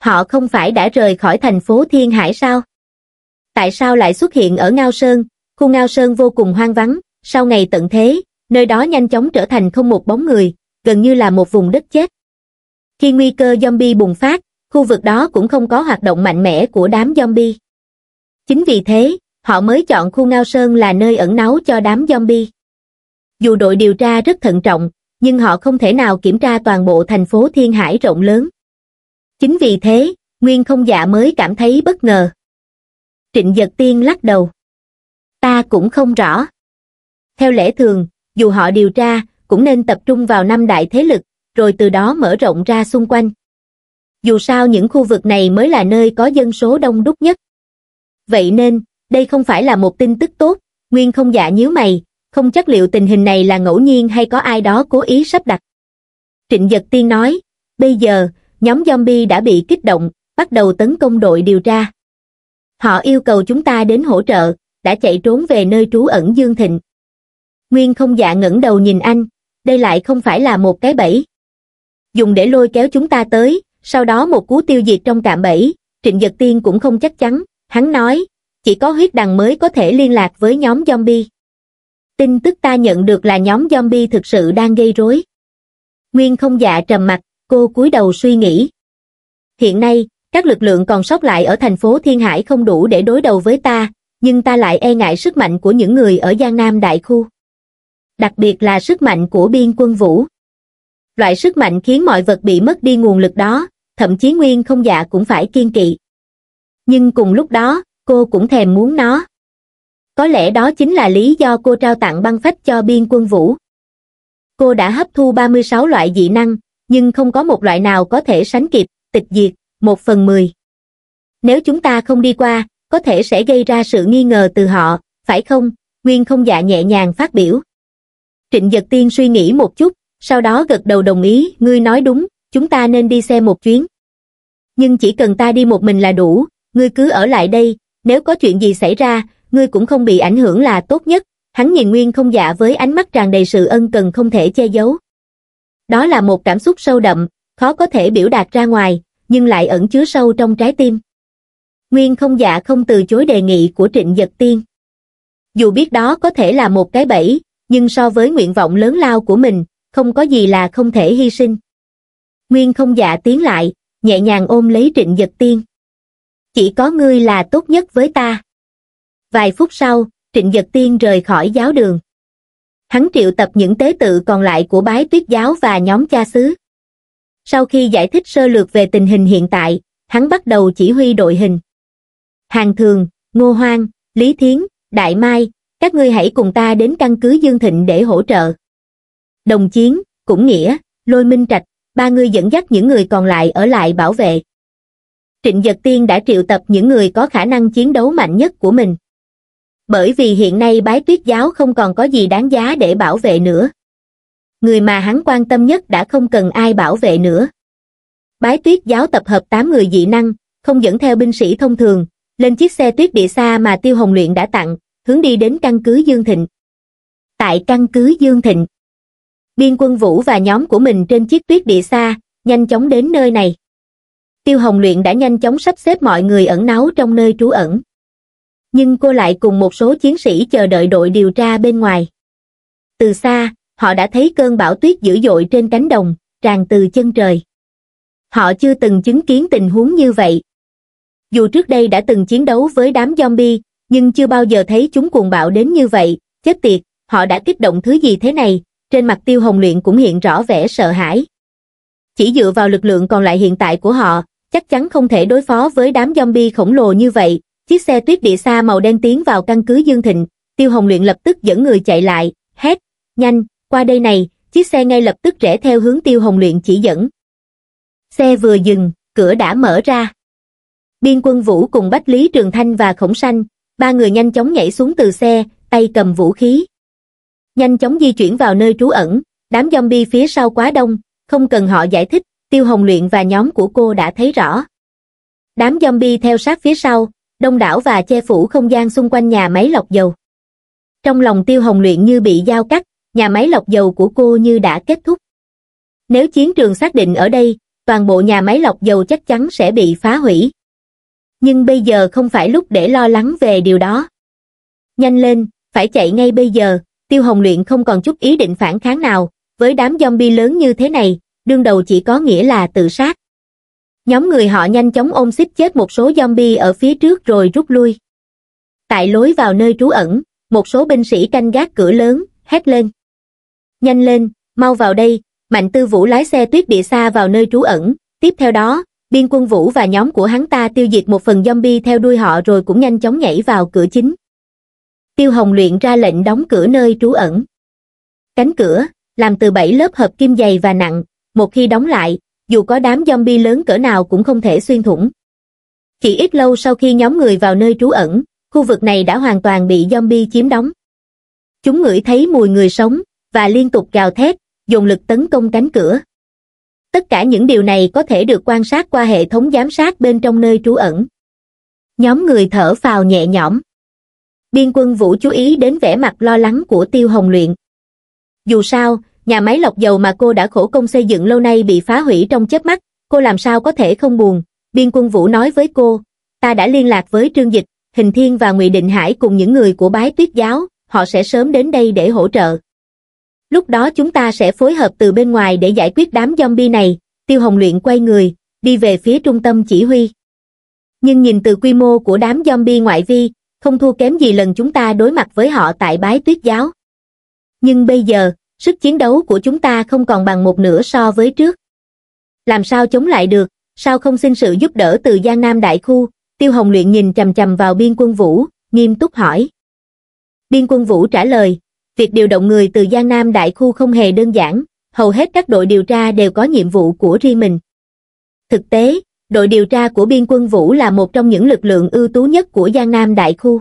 S1: Họ không phải đã rời khỏi thành phố Thiên Hải sao? Tại sao lại xuất hiện ở Ngao Sơn? Khu Ngao Sơn vô cùng hoang vắng, sau ngày tận thế, nơi đó nhanh chóng trở thành không một bóng người, gần như là một vùng đất chết. Khi nguy cơ zombie bùng phát, khu vực đó cũng không có hoạt động mạnh mẽ của đám zombie. Chính vì thế, họ mới chọn khu Ngao Sơn là nơi ẩn náu cho đám zombie. Dù đội điều tra rất thận trọng, nhưng họ không thể nào kiểm tra toàn bộ thành phố Thiên Hải rộng lớn. Chính vì thế, Nguyên không dạ mới cảm thấy bất ngờ. Trịnh giật Tiên lắc đầu. Ta cũng không rõ. Theo lẽ thường, dù họ điều tra, cũng nên tập trung vào năm đại thế lực, rồi từ đó mở rộng ra xung quanh. Dù sao những khu vực này mới là nơi có dân số đông đúc nhất. Vậy nên, đây không phải là một tin tức tốt, Nguyên không dạ nhíu mày, không chắc liệu tình hình này là ngẫu nhiên hay có ai đó cố ý sắp đặt. Trịnh Dật Tiên nói, bây giờ, nhóm zombie đã bị kích động, bắt đầu tấn công đội điều tra. Họ yêu cầu chúng ta đến hỗ trợ, đã chạy trốn về nơi trú ẩn Dương Thịnh. Nguyên không dạ ngẩng đầu nhìn anh, đây lại không phải là một cái bẫy. Dùng để lôi kéo chúng ta tới, sau đó một cú tiêu diệt trong cạm bẫy, Trịnh Dật Tiên cũng không chắc chắn, hắn nói, chỉ có huyết đằng mới có thể liên lạc với nhóm zombie tin tức ta nhận được là nhóm zombie thực sự đang gây rối. Nguyên không dạ trầm mặt, cô cúi đầu suy nghĩ. Hiện nay, các lực lượng còn sót lại ở thành phố Thiên Hải không đủ để đối đầu với ta, nhưng ta lại e ngại sức mạnh của những người ở Giang Nam Đại Khu. Đặc biệt là sức mạnh của biên quân vũ. Loại sức mạnh khiến mọi vật bị mất đi nguồn lực đó, thậm chí Nguyên không dạ cũng phải kiên kỵ. Nhưng cùng lúc đó, cô cũng thèm muốn nó có lẽ đó chính là lý do cô trao tặng băng phách cho biên quân vũ cô đã hấp thu 36 loại dị năng nhưng không có một loại nào có thể sánh kịp tịch diệt một phần mười nếu chúng ta không đi qua có thể sẽ gây ra sự nghi ngờ từ họ phải không nguyên không dạ nhẹ nhàng phát biểu trịnh Dật tiên suy nghĩ một chút sau đó gật đầu đồng ý ngươi nói đúng chúng ta nên đi xe một chuyến nhưng chỉ cần ta đi một mình là đủ ngươi cứ ở lại đây nếu có chuyện gì xảy ra ngươi cũng không bị ảnh hưởng là tốt nhất, hắn nhìn Nguyên không dạ với ánh mắt tràn đầy sự ân cần không thể che giấu. Đó là một cảm xúc sâu đậm, khó có thể biểu đạt ra ngoài, nhưng lại ẩn chứa sâu trong trái tim. Nguyên không dạ không từ chối đề nghị của trịnh giật tiên. Dù biết đó có thể là một cái bẫy, nhưng so với nguyện vọng lớn lao của mình, không có gì là không thể hy sinh. Nguyên không dạ tiến lại, nhẹ nhàng ôm lấy trịnh giật tiên. Chỉ có ngươi là tốt nhất với ta. Vài phút sau, Trịnh giật Tiên rời khỏi giáo đường. Hắn triệu tập những tế tự còn lại của bái tuyết giáo và nhóm cha xứ. Sau khi giải thích sơ lược về tình hình hiện tại, hắn bắt đầu chỉ huy đội hình. Hàng Thường, Ngô Hoang, Lý Thiến, Đại Mai, các ngươi hãy cùng ta đến căn cứ Dương Thịnh để hỗ trợ. Đồng Chiến, Cũng Nghĩa, Lôi Minh Trạch, ba người dẫn dắt những người còn lại ở lại bảo vệ. Trịnh giật Tiên đã triệu tập những người có khả năng chiến đấu mạnh nhất của mình bởi vì hiện nay bái tuyết giáo không còn có gì đáng giá để bảo vệ nữa người mà hắn quan tâm nhất đã không cần ai bảo vệ nữa bái tuyết giáo tập hợp tám người dị năng không dẫn theo binh sĩ thông thường lên chiếc xe tuyết địa xa mà tiêu hồng luyện đã tặng hướng đi đến căn cứ dương thịnh tại căn cứ dương thịnh biên quân vũ và nhóm của mình trên chiếc tuyết địa xa nhanh chóng đến nơi này tiêu hồng luyện đã nhanh chóng sắp xếp mọi người ẩn náu trong nơi trú ẩn nhưng cô lại cùng một số chiến sĩ chờ đợi đội điều tra bên ngoài. Từ xa, họ đã thấy cơn bão tuyết dữ dội trên cánh đồng, tràn từ chân trời. Họ chưa từng chứng kiến tình huống như vậy. Dù trước đây đã từng chiến đấu với đám zombie, nhưng chưa bao giờ thấy chúng cuồng bạo đến như vậy, chết tiệt, họ đã kích động thứ gì thế này, trên mặt tiêu hồng luyện cũng hiện rõ vẻ sợ hãi. Chỉ dựa vào lực lượng còn lại hiện tại của họ, chắc chắn không thể đối phó với đám zombie khổng lồ như vậy, Chiếc xe tuyết địa xa màu đen tiến vào căn cứ Dương Thịnh, Tiêu Hồng Luyện lập tức dẫn người chạy lại, hét, nhanh, qua đây này, chiếc xe ngay lập tức rẽ theo hướng Tiêu Hồng Luyện chỉ dẫn. Xe vừa dừng, cửa đã mở ra. Biên quân Vũ cùng Bách Lý Trường Thanh và Khổng Sanh, ba người nhanh chóng nhảy xuống từ xe, tay cầm vũ khí. Nhanh chóng di chuyển vào nơi trú ẩn, đám zombie phía sau quá đông, không cần họ giải thích, Tiêu Hồng Luyện và nhóm của cô đã thấy rõ. Đám zombie theo sát phía sau, đông đảo và che phủ không gian xung quanh nhà máy lọc dầu. Trong lòng tiêu hồng luyện như bị dao cắt, nhà máy lọc dầu của cô như đã kết thúc. Nếu chiến trường xác định ở đây, toàn bộ nhà máy lọc dầu chắc chắn sẽ bị phá hủy. Nhưng bây giờ không phải lúc để lo lắng về điều đó. Nhanh lên, phải chạy ngay bây giờ, tiêu hồng luyện không còn chút ý định phản kháng nào, với đám zombie lớn như thế này, đương đầu chỉ có nghĩa là tự sát nhóm người họ nhanh chóng ôm xích chết một số zombie ở phía trước rồi rút lui tại lối vào nơi trú ẩn một số binh sĩ canh gác cửa lớn hét lên nhanh lên mau vào đây mạnh tư vũ lái xe tuyết địa xa vào nơi trú ẩn tiếp theo đó biên quân vũ và nhóm của hắn ta tiêu diệt một phần zombie theo đuôi họ rồi cũng nhanh chóng nhảy vào cửa chính tiêu hồng luyện ra lệnh đóng cửa nơi trú ẩn cánh cửa làm từ bảy lớp hợp kim dày và nặng một khi đóng lại dù có đám zombie lớn cỡ nào cũng không thể xuyên thủng. Chỉ ít lâu sau khi nhóm người vào nơi trú ẩn, khu vực này đã hoàn toàn bị zombie chiếm đóng. Chúng ngửi thấy mùi người sống, và liên tục gào thét, dùng lực tấn công cánh cửa. Tất cả những điều này có thể được quan sát qua hệ thống giám sát bên trong nơi trú ẩn. Nhóm người thở phào nhẹ nhõm. Biên quân Vũ chú ý đến vẻ mặt lo lắng của Tiêu Hồng Luyện. Dù sao, nhà máy lọc dầu mà cô đã khổ công xây dựng lâu nay bị phá hủy trong chớp mắt, cô làm sao có thể không buồn. Biên quân Vũ nói với cô, ta đã liên lạc với Trương Dịch, Hình Thiên và Ngụy Định Hải cùng những người của bái tuyết giáo, họ sẽ sớm đến đây để hỗ trợ. Lúc đó chúng ta sẽ phối hợp từ bên ngoài để giải quyết đám zombie này, Tiêu Hồng Luyện quay người, đi về phía trung tâm chỉ huy. Nhưng nhìn từ quy mô của đám zombie ngoại vi, không thua kém gì lần chúng ta đối mặt với họ tại bái tuyết giáo. Nhưng bây giờ, sức chiến đấu của chúng ta không còn bằng một nửa so với trước. Làm sao chống lại được, sao không xin sự giúp đỡ từ Giang Nam Đại Khu, Tiêu Hồng Luyện nhìn chầm chầm vào biên quân Vũ, nghiêm túc hỏi. Biên quân Vũ trả lời, việc điều động người từ Giang Nam Đại Khu không hề đơn giản, hầu hết các đội điều tra đều có nhiệm vụ của riêng mình. Thực tế, đội điều tra của biên quân Vũ là một trong những lực lượng ưu tú nhất của Giang Nam Đại Khu.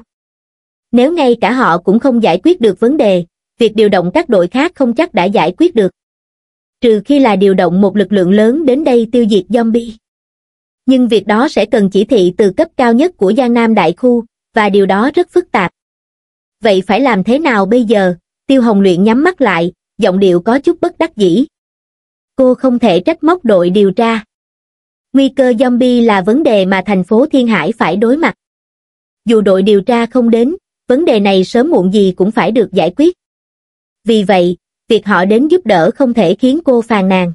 S1: Nếu ngay cả họ cũng không giải quyết được vấn đề, việc điều động các đội khác không chắc đã giải quyết được. Trừ khi là điều động một lực lượng lớn đến đây tiêu diệt zombie. Nhưng việc đó sẽ cần chỉ thị từ cấp cao nhất của Giang Nam Đại Khu, và điều đó rất phức tạp. Vậy phải làm thế nào bây giờ? Tiêu Hồng Luyện nhắm mắt lại, giọng điệu có chút bất đắc dĩ. Cô không thể trách móc đội điều tra. Nguy cơ zombie là vấn đề mà thành phố Thiên Hải phải đối mặt. Dù đội điều tra không đến, vấn đề này sớm muộn gì cũng phải được giải quyết. Vì vậy, việc họ đến giúp đỡ không thể khiến cô phàn nàn.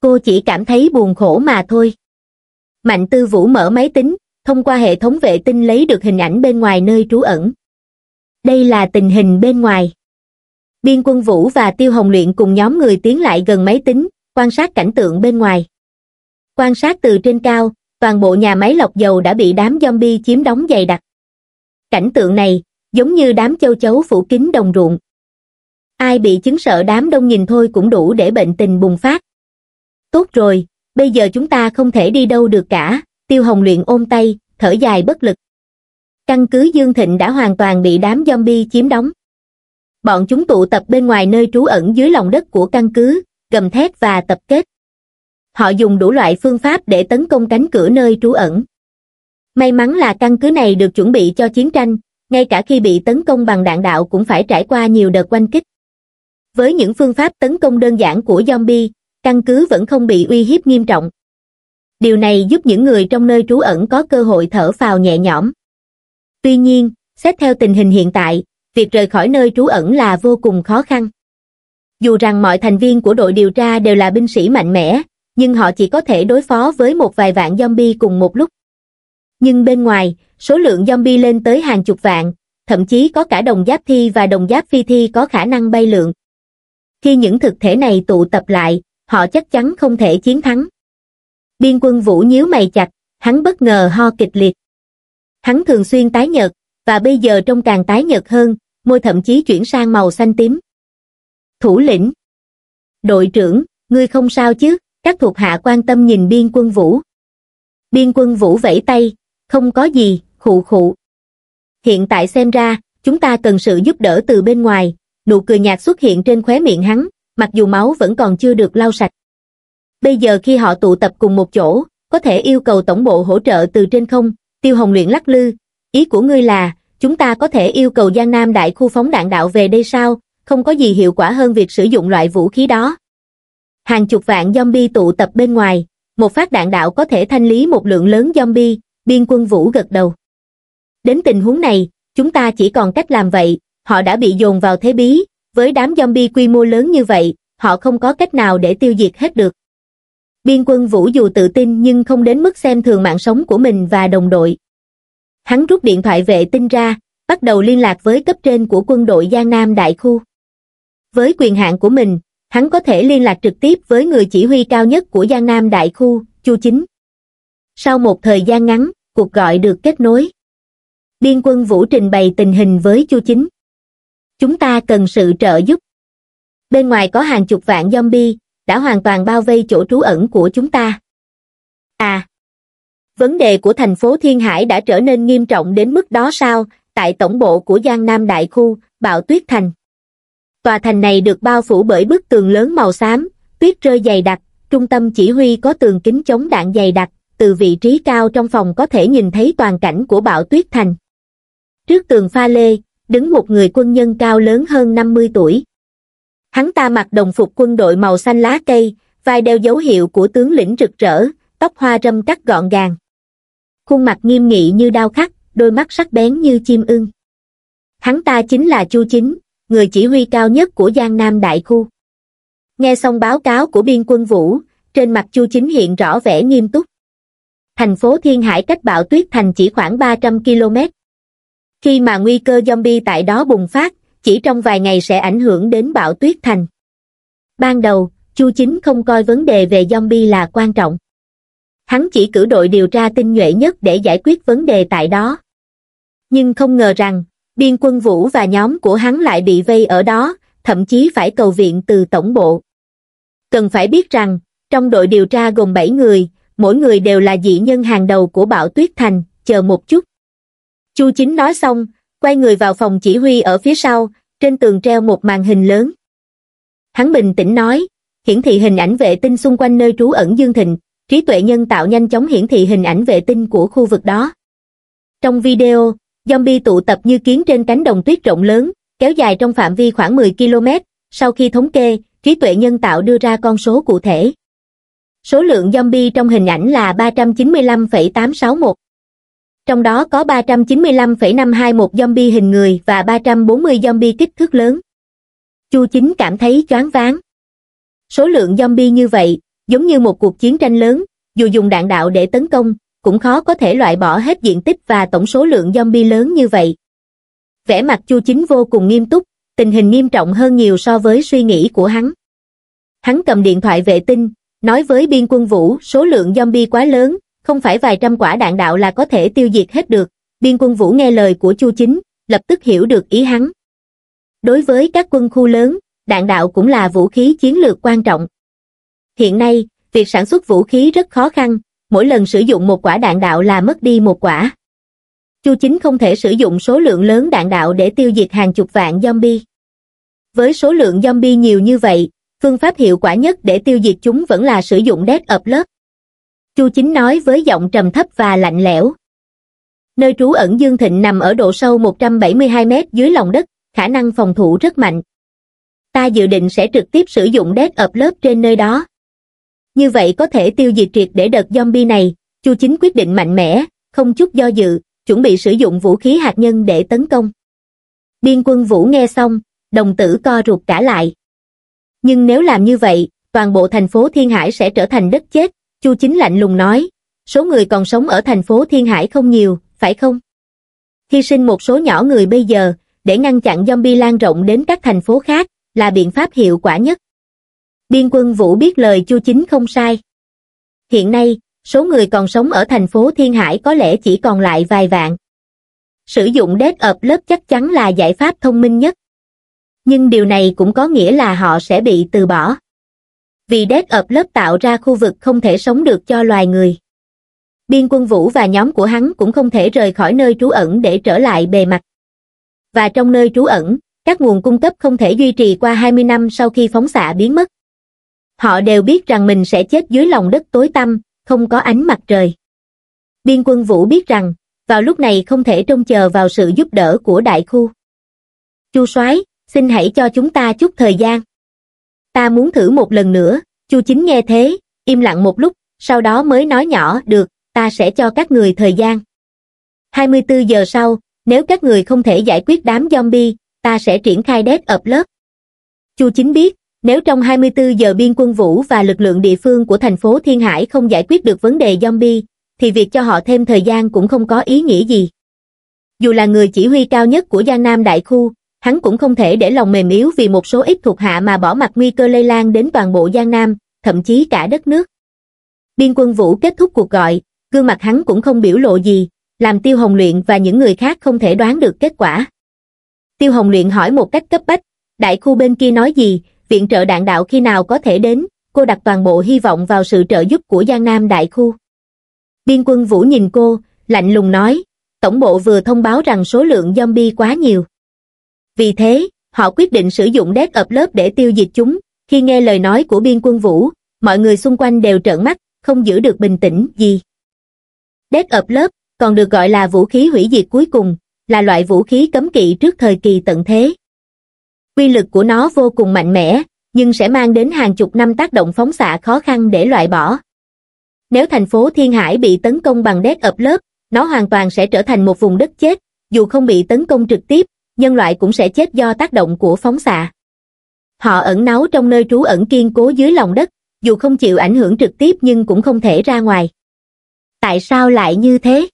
S1: Cô chỉ cảm thấy buồn khổ mà thôi. Mạnh Tư Vũ mở máy tính, thông qua hệ thống vệ tinh lấy được hình ảnh bên ngoài nơi trú ẩn. Đây là tình hình bên ngoài. Biên quân Vũ và Tiêu Hồng Luyện cùng nhóm người tiến lại gần máy tính, quan sát cảnh tượng bên ngoài. Quan sát từ trên cao, toàn bộ nhà máy lọc dầu đã bị đám zombie chiếm đóng dày đặc. Cảnh tượng này, giống như đám châu chấu phủ kín đồng ruộng, ai bị chứng sợ đám đông nhìn thôi cũng đủ để bệnh tình bùng phát. Tốt rồi, bây giờ chúng ta không thể đi đâu được cả, tiêu hồng luyện ôm tay, thở dài bất lực. Căn cứ Dương Thịnh đã hoàn toàn bị đám zombie chiếm đóng. Bọn chúng tụ tập bên ngoài nơi trú ẩn dưới lòng đất của căn cứ, gầm thét và tập kết. Họ dùng đủ loại phương pháp để tấn công cánh cửa nơi trú ẩn. May mắn là căn cứ này được chuẩn bị cho chiến tranh, ngay cả khi bị tấn công bằng đạn đạo cũng phải trải qua nhiều đợt quanh kích với những phương pháp tấn công đơn giản của zombie căn cứ vẫn không bị uy hiếp nghiêm trọng điều này giúp những người trong nơi trú ẩn có cơ hội thở phào nhẹ nhõm tuy nhiên xét theo tình hình hiện tại việc rời khỏi nơi trú ẩn là vô cùng khó khăn dù rằng mọi thành viên của đội điều tra đều là binh sĩ mạnh mẽ nhưng họ chỉ có thể đối phó với một vài vạn zombie cùng một lúc nhưng bên ngoài số lượng zombie lên tới hàng chục vạn thậm chí có cả đồng giáp thi và đồng giáp phi thi có khả năng bay lượn khi những thực thể này tụ tập lại, họ chắc chắn không thể chiến thắng. Biên quân Vũ nhíu mày chặt, hắn bất ngờ ho kịch liệt. Hắn thường xuyên tái nhợt, và bây giờ trông càng tái nhợt hơn, môi thậm chí chuyển sang màu xanh tím. Thủ lĩnh Đội trưởng, ngươi không sao chứ, các thuộc hạ quan tâm nhìn biên quân Vũ. Biên quân Vũ vẫy tay, không có gì, khụ khụ. Hiện tại xem ra, chúng ta cần sự giúp đỡ từ bên ngoài, nụ cười nhạt xuất hiện trên khóe miệng hắn, mặc dù máu vẫn còn chưa được lau sạch. Bây giờ khi họ tụ tập cùng một chỗ, có thể yêu cầu tổng bộ hỗ trợ từ trên không, tiêu hồng luyện lắc lư. Ý của ngươi là, chúng ta có thể yêu cầu Giang Nam đại khu phóng đạn đạo về đây sao, không có gì hiệu quả hơn việc sử dụng loại vũ khí đó. Hàng chục vạn zombie tụ tập bên ngoài, một phát đạn đạo có thể thanh lý một lượng lớn zombie, biên quân vũ gật đầu. Đến tình huống này, chúng ta chỉ còn cách làm vậy, họ đã bị dồn vào thế bí, với đám zombie quy mô lớn như vậy, họ không có cách nào để tiêu diệt hết được. Biên quân Vũ dù tự tin nhưng không đến mức xem thường mạng sống của mình và đồng đội. Hắn rút điện thoại vệ tinh ra, bắt đầu liên lạc với cấp trên của quân đội Giang Nam Đại Khu. Với quyền hạn của mình, hắn có thể liên lạc trực tiếp với người chỉ huy cao nhất của Giang Nam Đại Khu, Chu Chính. Sau một thời gian ngắn, cuộc gọi được kết nối. Biên quân Vũ trình bày tình hình với Chu Chính chúng ta cần sự trợ giúp bên ngoài có hàng chục vạn zombie đã hoàn toàn bao vây chỗ trú ẩn của chúng ta à vấn đề của thành phố thiên hải đã trở nên nghiêm trọng đến mức đó sao tại tổng bộ của giang nam đại khu bạo tuyết thành tòa thành này được bao phủ bởi bức tường lớn màu xám tuyết rơi dày đặc trung tâm chỉ huy có tường kính chống đạn dày đặc từ vị trí cao trong phòng có thể nhìn thấy toàn cảnh của bạo tuyết thành trước tường pha lê đứng một người quân nhân cao lớn hơn năm mươi tuổi hắn ta mặc đồng phục quân đội màu xanh lá cây vai đeo dấu hiệu của tướng lĩnh rực rỡ tóc hoa râm cắt gọn gàng khuôn mặt nghiêm nghị như đao khắc đôi mắt sắc bén như chim ưng hắn ta chính là chu chính người chỉ huy cao nhất của giang nam đại khu nghe xong báo cáo của biên quân vũ trên mặt chu chính hiện rõ vẻ nghiêm túc thành phố thiên hải cách bạo tuyết thành chỉ khoảng ba trăm km khi mà nguy cơ zombie tại đó bùng phát chỉ trong vài ngày sẽ ảnh hưởng đến bão tuyết thành ban đầu chu chính không coi vấn đề về zombie là quan trọng hắn chỉ cử đội điều tra tinh nhuệ nhất để giải quyết vấn đề tại đó nhưng không ngờ rằng biên quân vũ và nhóm của hắn lại bị vây ở đó thậm chí phải cầu viện từ tổng bộ cần phải biết rằng trong đội điều tra gồm bảy người mỗi người đều là dị nhân hàng đầu của bão tuyết thành chờ một chút chu chính nói xong quay người vào phòng chỉ huy ở phía sau trên tường treo một màn hình lớn hắn bình tĩnh nói hiển thị hình ảnh vệ tinh xung quanh nơi trú ẩn dương thịnh trí tuệ nhân tạo nhanh chóng hiển thị hình ảnh vệ tinh của khu vực đó trong video zombie tụ tập như kiến trên cánh đồng tuyết rộng lớn kéo dài trong phạm vi khoảng 10 km sau khi thống kê trí tuệ nhân tạo đưa ra con số cụ thể số lượng zombie trong hình ảnh là 395,861 trong đó có 395,521 zombie hình người và 340 zombie kích thước lớn. Chu Chính cảm thấy choáng váng. Số lượng zombie như vậy, giống như một cuộc chiến tranh lớn, dù dùng đạn đạo để tấn công, cũng khó có thể loại bỏ hết diện tích và tổng số lượng zombie lớn như vậy. Vẻ mặt Chu Chính vô cùng nghiêm túc, tình hình nghiêm trọng hơn nhiều so với suy nghĩ của hắn. Hắn cầm điện thoại vệ tinh, nói với biên quân vũ số lượng zombie quá lớn, không phải vài trăm quả đạn đạo là có thể tiêu diệt hết được. Biên quân Vũ nghe lời của Chu Chính, lập tức hiểu được ý hắn. Đối với các quân khu lớn, đạn đạo cũng là vũ khí chiến lược quan trọng. Hiện nay, việc sản xuất vũ khí rất khó khăn, mỗi lần sử dụng một quả đạn đạo là mất đi một quả. Chu Chính không thể sử dụng số lượng lớn đạn đạo để tiêu diệt hàng chục vạn zombie. Với số lượng zombie nhiều như vậy, phương pháp hiệu quả nhất để tiêu diệt chúng vẫn là sử dụng Death Up lớp chu chính nói với giọng trầm thấp và lạnh lẽo nơi trú ẩn dương thịnh nằm ở độ sâu 172 mét dưới lòng đất khả năng phòng thủ rất mạnh ta dự định sẽ trực tiếp sử dụng đét ập lớp trên nơi đó như vậy có thể tiêu diệt triệt để đợt zombie này chu chính quyết định mạnh mẽ không chút do dự chuẩn bị sử dụng vũ khí hạt nhân để tấn công biên quân vũ nghe xong đồng tử co rụt cả lại nhưng nếu làm như vậy toàn bộ thành phố thiên hải sẽ trở thành đất chết Chu Chính lạnh lùng nói, số người còn sống ở thành phố Thiên Hải không nhiều, phải không? Hy sinh một số nhỏ người bây giờ, để ngăn chặn zombie lan rộng đến các thành phố khác, là biện pháp hiệu quả nhất. Biên quân Vũ biết lời Chu Chính không sai. Hiện nay, số người còn sống ở thành phố Thiên Hải có lẽ chỉ còn lại vài vạn. Sử dụng đết ập lớp chắc chắn là giải pháp thông minh nhất. Nhưng điều này cũng có nghĩa là họ sẽ bị từ bỏ vì đét ập lớp tạo ra khu vực không thể sống được cho loài người. Biên quân Vũ và nhóm của hắn cũng không thể rời khỏi nơi trú ẩn để trở lại bề mặt. Và trong nơi trú ẩn, các nguồn cung cấp không thể duy trì qua 20 năm sau khi phóng xạ biến mất. Họ đều biết rằng mình sẽ chết dưới lòng đất tối tăm, không có ánh mặt trời. Biên quân Vũ biết rằng, vào lúc này không thể trông chờ vào sự giúp đỡ của đại khu. Chu soái xin hãy cho chúng ta chút thời gian ta muốn thử một lần nữa, Chu Chính nghe thế, im lặng một lúc, sau đó mới nói nhỏ được, ta sẽ cho các người thời gian. 24 giờ sau, nếu các người không thể giải quyết đám zombie, ta sẽ triển khai đét ập lớp. Chu Chính biết, nếu trong 24 giờ biên quân vũ và lực lượng địa phương của thành phố Thiên Hải không giải quyết được vấn đề zombie, thì việc cho họ thêm thời gian cũng không có ý nghĩa gì. Dù là người chỉ huy cao nhất của Giang Nam Đại Khu, hắn cũng không thể để lòng mềm yếu vì một số ít thuộc hạ mà bỏ mặt nguy cơ lây lan đến toàn bộ Giang Nam, thậm chí cả đất nước. Biên quân Vũ kết thúc cuộc gọi, gương mặt hắn cũng không biểu lộ gì, làm Tiêu Hồng Luyện và những người khác không thể đoán được kết quả. Tiêu Hồng Luyện hỏi một cách cấp bách, đại khu bên kia nói gì, viện trợ đạn đạo khi nào có thể đến, cô đặt toàn bộ hy vọng vào sự trợ giúp của Giang Nam đại khu. Biên quân Vũ nhìn cô, lạnh lùng nói, tổng bộ vừa thông báo rằng số lượng zombie quá nhiều. Vì thế, họ quyết định sử dụng đét ập lớp để tiêu diệt chúng. Khi nghe lời nói của biên quân Vũ, mọi người xung quanh đều trợn mắt, không giữ được bình tĩnh gì. Đét ập lớp, còn được gọi là vũ khí hủy diệt cuối cùng, là loại vũ khí cấm kỵ trước thời kỳ tận thế. Quy lực của nó vô cùng mạnh mẽ, nhưng sẽ mang đến hàng chục năm tác động phóng xạ khó khăn để loại bỏ. Nếu thành phố Thiên Hải bị tấn công bằng đét ập lớp, nó hoàn toàn sẽ trở thành một vùng đất chết, dù không bị tấn công trực tiếp, nhân loại cũng sẽ chết do tác động của phóng xạ. Họ ẩn náu trong nơi trú ẩn kiên cố dưới lòng đất, dù không chịu ảnh hưởng trực tiếp nhưng cũng không thể ra ngoài. Tại sao lại như thế?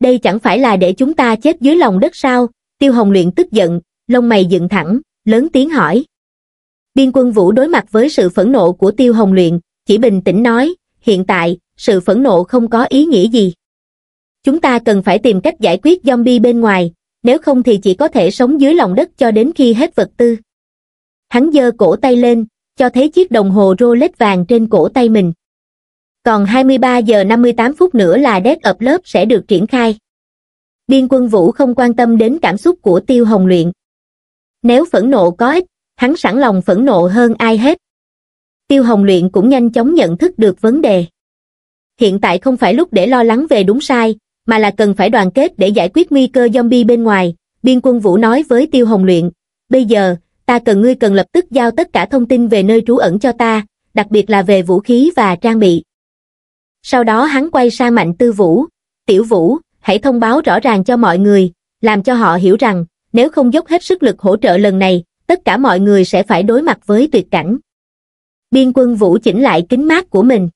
S1: Đây chẳng phải là để chúng ta chết dưới lòng đất sao? Tiêu Hồng Luyện tức giận, lông mày dựng thẳng, lớn tiếng hỏi. Biên quân Vũ đối mặt với sự phẫn nộ của Tiêu Hồng Luyện, chỉ bình tĩnh nói, hiện tại, sự phẫn nộ không có ý nghĩa gì. Chúng ta cần phải tìm cách giải quyết zombie bên ngoài, nếu không thì chỉ có thể sống dưới lòng đất cho đến khi hết vật tư. Hắn giơ cổ tay lên, cho thấy chiếc đồng hồ Rolex vàng trên cổ tay mình. Còn 23 giờ 58 phút nữa là đét ập lớp sẽ được triển khai. biên quân vũ không quan tâm đến cảm xúc của tiêu hồng luyện. Nếu phẫn nộ có ích, hắn sẵn lòng phẫn nộ hơn ai hết. Tiêu hồng luyện cũng nhanh chóng nhận thức được vấn đề. Hiện tại không phải lúc để lo lắng về đúng sai, mà là cần phải đoàn kết để giải quyết nguy cơ zombie bên ngoài biên quân vũ nói với tiêu hồng luyện bây giờ ta cần ngươi cần lập tức giao tất cả thông tin về nơi trú ẩn cho ta đặc biệt là về vũ khí và trang bị sau đó hắn quay sang mạnh tư vũ tiểu vũ hãy thông báo rõ ràng cho mọi người làm cho họ hiểu rằng nếu không dốc hết sức lực hỗ trợ lần này tất cả mọi người sẽ phải đối mặt với tuyệt cảnh biên quân vũ chỉnh lại kính mát của mình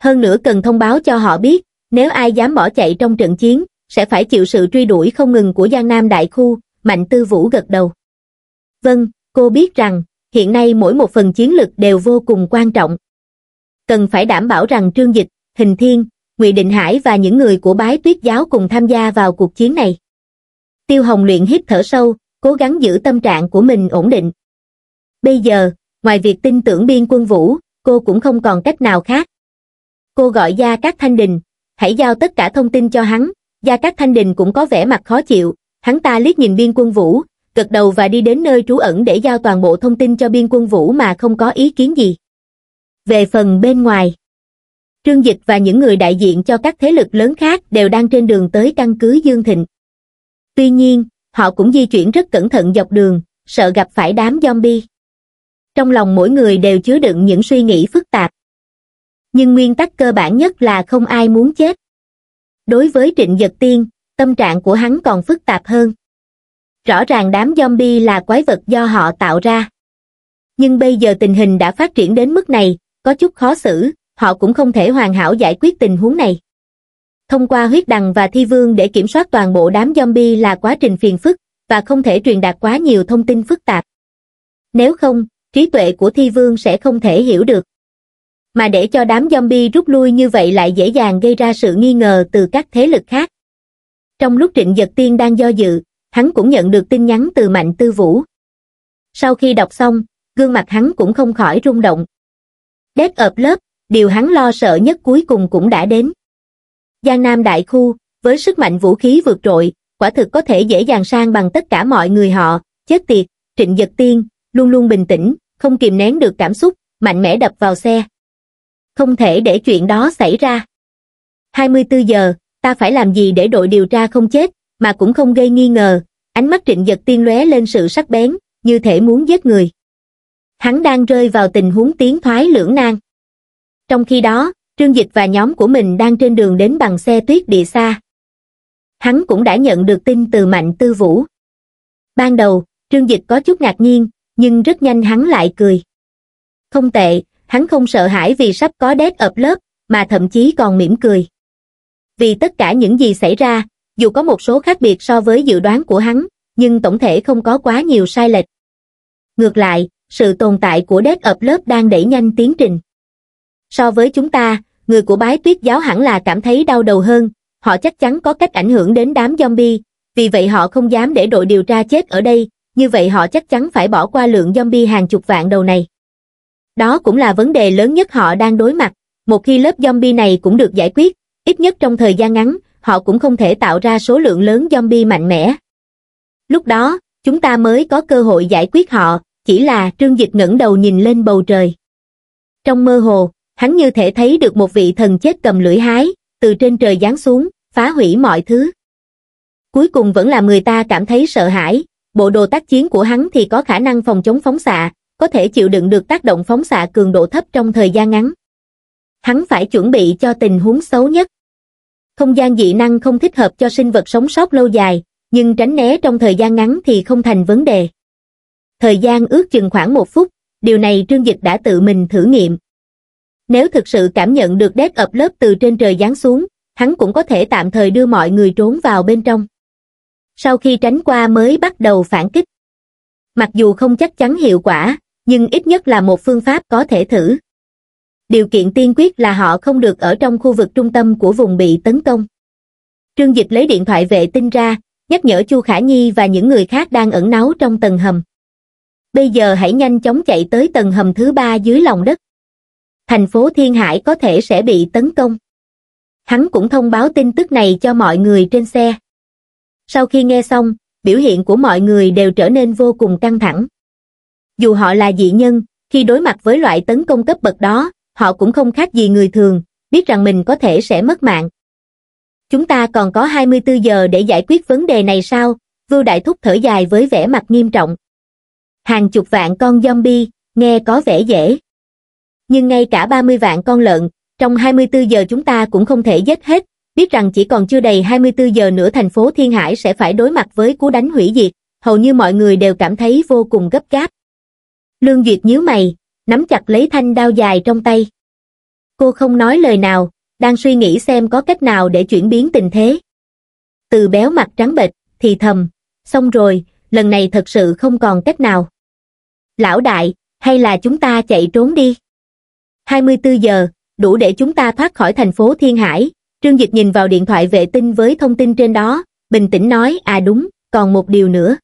S1: hơn nữa cần thông báo cho họ biết nếu ai dám bỏ chạy trong trận chiến, sẽ phải chịu sự truy đuổi không ngừng của Giang Nam Đại Khu, Mạnh Tư Vũ gật đầu. Vâng, cô biết rằng, hiện nay mỗi một phần chiến lực đều vô cùng quan trọng. Cần phải đảm bảo rằng Trương Dịch, Hình Thiên, Ngụy Định Hải và những người của bái tuyết giáo cùng tham gia vào cuộc chiến này. Tiêu Hồng luyện hít thở sâu, cố gắng giữ tâm trạng của mình ổn định. Bây giờ, ngoài việc tin tưởng biên quân vũ, cô cũng không còn cách nào khác. Cô gọi ra các thanh đình, hãy giao tất cả thông tin cho hắn, gia các thanh đình cũng có vẻ mặt khó chịu, hắn ta liếc nhìn biên quân vũ, gật đầu và đi đến nơi trú ẩn để giao toàn bộ thông tin cho biên quân vũ mà không có ý kiến gì. Về phần bên ngoài, Trương Dịch và những người đại diện cho các thế lực lớn khác đều đang trên đường tới căn cứ Dương Thịnh. Tuy nhiên, họ cũng di chuyển rất cẩn thận dọc đường, sợ gặp phải đám zombie. Trong lòng mỗi người đều chứa đựng những suy nghĩ phức tạp nhưng nguyên tắc cơ bản nhất là không ai muốn chết đối với trịnh dật tiên tâm trạng của hắn còn phức tạp hơn rõ ràng đám zombie là quái vật do họ tạo ra nhưng bây giờ tình hình đã phát triển đến mức này có chút khó xử họ cũng không thể hoàn hảo giải quyết tình huống này thông qua huyết đằng và thi vương để kiểm soát toàn bộ đám zombie là quá trình phiền phức và không thể truyền đạt quá nhiều thông tin phức tạp nếu không trí tuệ của thi vương sẽ không thể hiểu được mà để cho đám zombie rút lui như vậy lại dễ dàng gây ra sự nghi ngờ từ các thế lực khác. Trong lúc Trịnh Giật Tiên đang do dự, hắn cũng nhận được tin nhắn từ Mạnh Tư Vũ. Sau khi đọc xong, gương mặt hắn cũng không khỏi rung động. Đét ợp lớp, điều hắn lo sợ nhất cuối cùng cũng đã đến. Giang Nam Đại Khu, với sức mạnh vũ khí vượt trội, quả thực có thể dễ dàng sang bằng tất cả mọi người họ, chết tiệt, Trịnh Giật Tiên, luôn luôn bình tĩnh, không kìm nén được cảm xúc, mạnh mẽ đập vào xe, không thể để chuyện đó xảy ra. 24 giờ, ta phải làm gì để đội điều tra không chết, mà cũng không gây nghi ngờ, ánh mắt trịnh giật tiên lóe lên sự sắc bén, như thể muốn giết người. Hắn đang rơi vào tình huống tiến thoái lưỡng nan. Trong khi đó, Trương Dịch và nhóm của mình đang trên đường đến bằng xe tuyết địa xa. Hắn cũng đã nhận được tin từ Mạnh Tư Vũ. Ban đầu, Trương Dịch có chút ngạc nhiên, nhưng rất nhanh hắn lại cười. Không tệ, hắn không sợ hãi vì sắp có đét ập lớp mà thậm chí còn mỉm cười vì tất cả những gì xảy ra dù có một số khác biệt so với dự đoán của hắn nhưng tổng thể không có quá nhiều sai lệch ngược lại sự tồn tại của đét ập lớp đang đẩy nhanh tiến trình so với chúng ta người của bái tuyết giáo hẳn là cảm thấy đau đầu hơn họ chắc chắn có cách ảnh hưởng đến đám zombie vì vậy họ không dám để đội điều tra chết ở đây như vậy họ chắc chắn phải bỏ qua lượng zombie hàng chục vạn đầu này đó cũng là vấn đề lớn nhất họ đang đối mặt một khi lớp zombie này cũng được giải quyết ít nhất trong thời gian ngắn họ cũng không thể tạo ra số lượng lớn zombie mạnh mẽ lúc đó chúng ta mới có cơ hội giải quyết họ chỉ là trương dịch ngẩng đầu nhìn lên bầu trời trong mơ hồ hắn như thể thấy được một vị thần chết cầm lưỡi hái từ trên trời giáng xuống phá hủy mọi thứ cuối cùng vẫn là người ta cảm thấy sợ hãi bộ đồ tác chiến của hắn thì có khả năng phòng chống phóng xạ có thể chịu đựng được tác động phóng xạ cường độ thấp trong thời gian ngắn. Hắn phải chuẩn bị cho tình huống xấu nhất. Không gian dị năng không thích hợp cho sinh vật sống sót lâu dài, nhưng tránh né trong thời gian ngắn thì không thành vấn đề. Thời gian ước chừng khoảng một phút, điều này Trương Dịch đã tự mình thử nghiệm. Nếu thực sự cảm nhận được đét ập lớp từ trên trời giáng xuống, hắn cũng có thể tạm thời đưa mọi người trốn vào bên trong. Sau khi tránh qua mới bắt đầu phản kích. Mặc dù không chắc chắn hiệu quả, nhưng ít nhất là một phương pháp có thể thử. Điều kiện tiên quyết là họ không được ở trong khu vực trung tâm của vùng bị tấn công. Trương Dịch lấy điện thoại vệ tinh ra, nhắc nhở Chu Khả Nhi và những người khác đang ẩn náu trong tầng hầm. Bây giờ hãy nhanh chóng chạy tới tầng hầm thứ ba dưới lòng đất. Thành phố Thiên Hải có thể sẽ bị tấn công. Hắn cũng thông báo tin tức này cho mọi người trên xe. Sau khi nghe xong, biểu hiện của mọi người đều trở nên vô cùng căng thẳng dù họ là dị nhân khi đối mặt với loại tấn công cấp bậc đó họ cũng không khác gì người thường biết rằng mình có thể sẽ mất mạng chúng ta còn có 24 giờ để giải quyết vấn đề này sao vưu đại thúc thở dài với vẻ mặt nghiêm trọng hàng chục vạn con zombie nghe có vẻ dễ nhưng ngay cả 30 vạn con lợn trong 24 giờ chúng ta cũng không thể giết hết biết rằng chỉ còn chưa đầy 24 giờ nữa thành phố Thiên Hải sẽ phải đối mặt với cú đánh hủy diệt, hầu như mọi người đều cảm thấy vô cùng gấp gáp. Lương Duyệt nhíu mày, nắm chặt lấy thanh đao dài trong tay. Cô không nói lời nào, đang suy nghĩ xem có cách nào để chuyển biến tình thế. Từ béo mặt trắng bệch, thì thầm, xong rồi, lần này thật sự không còn cách nào. Lão đại, hay là chúng ta chạy trốn đi? 24 giờ, đủ để chúng ta thoát khỏi thành phố Thiên Hải. Trương Dịch nhìn vào điện thoại vệ tinh với thông tin trên đó, bình tĩnh nói, à đúng, còn một điều nữa.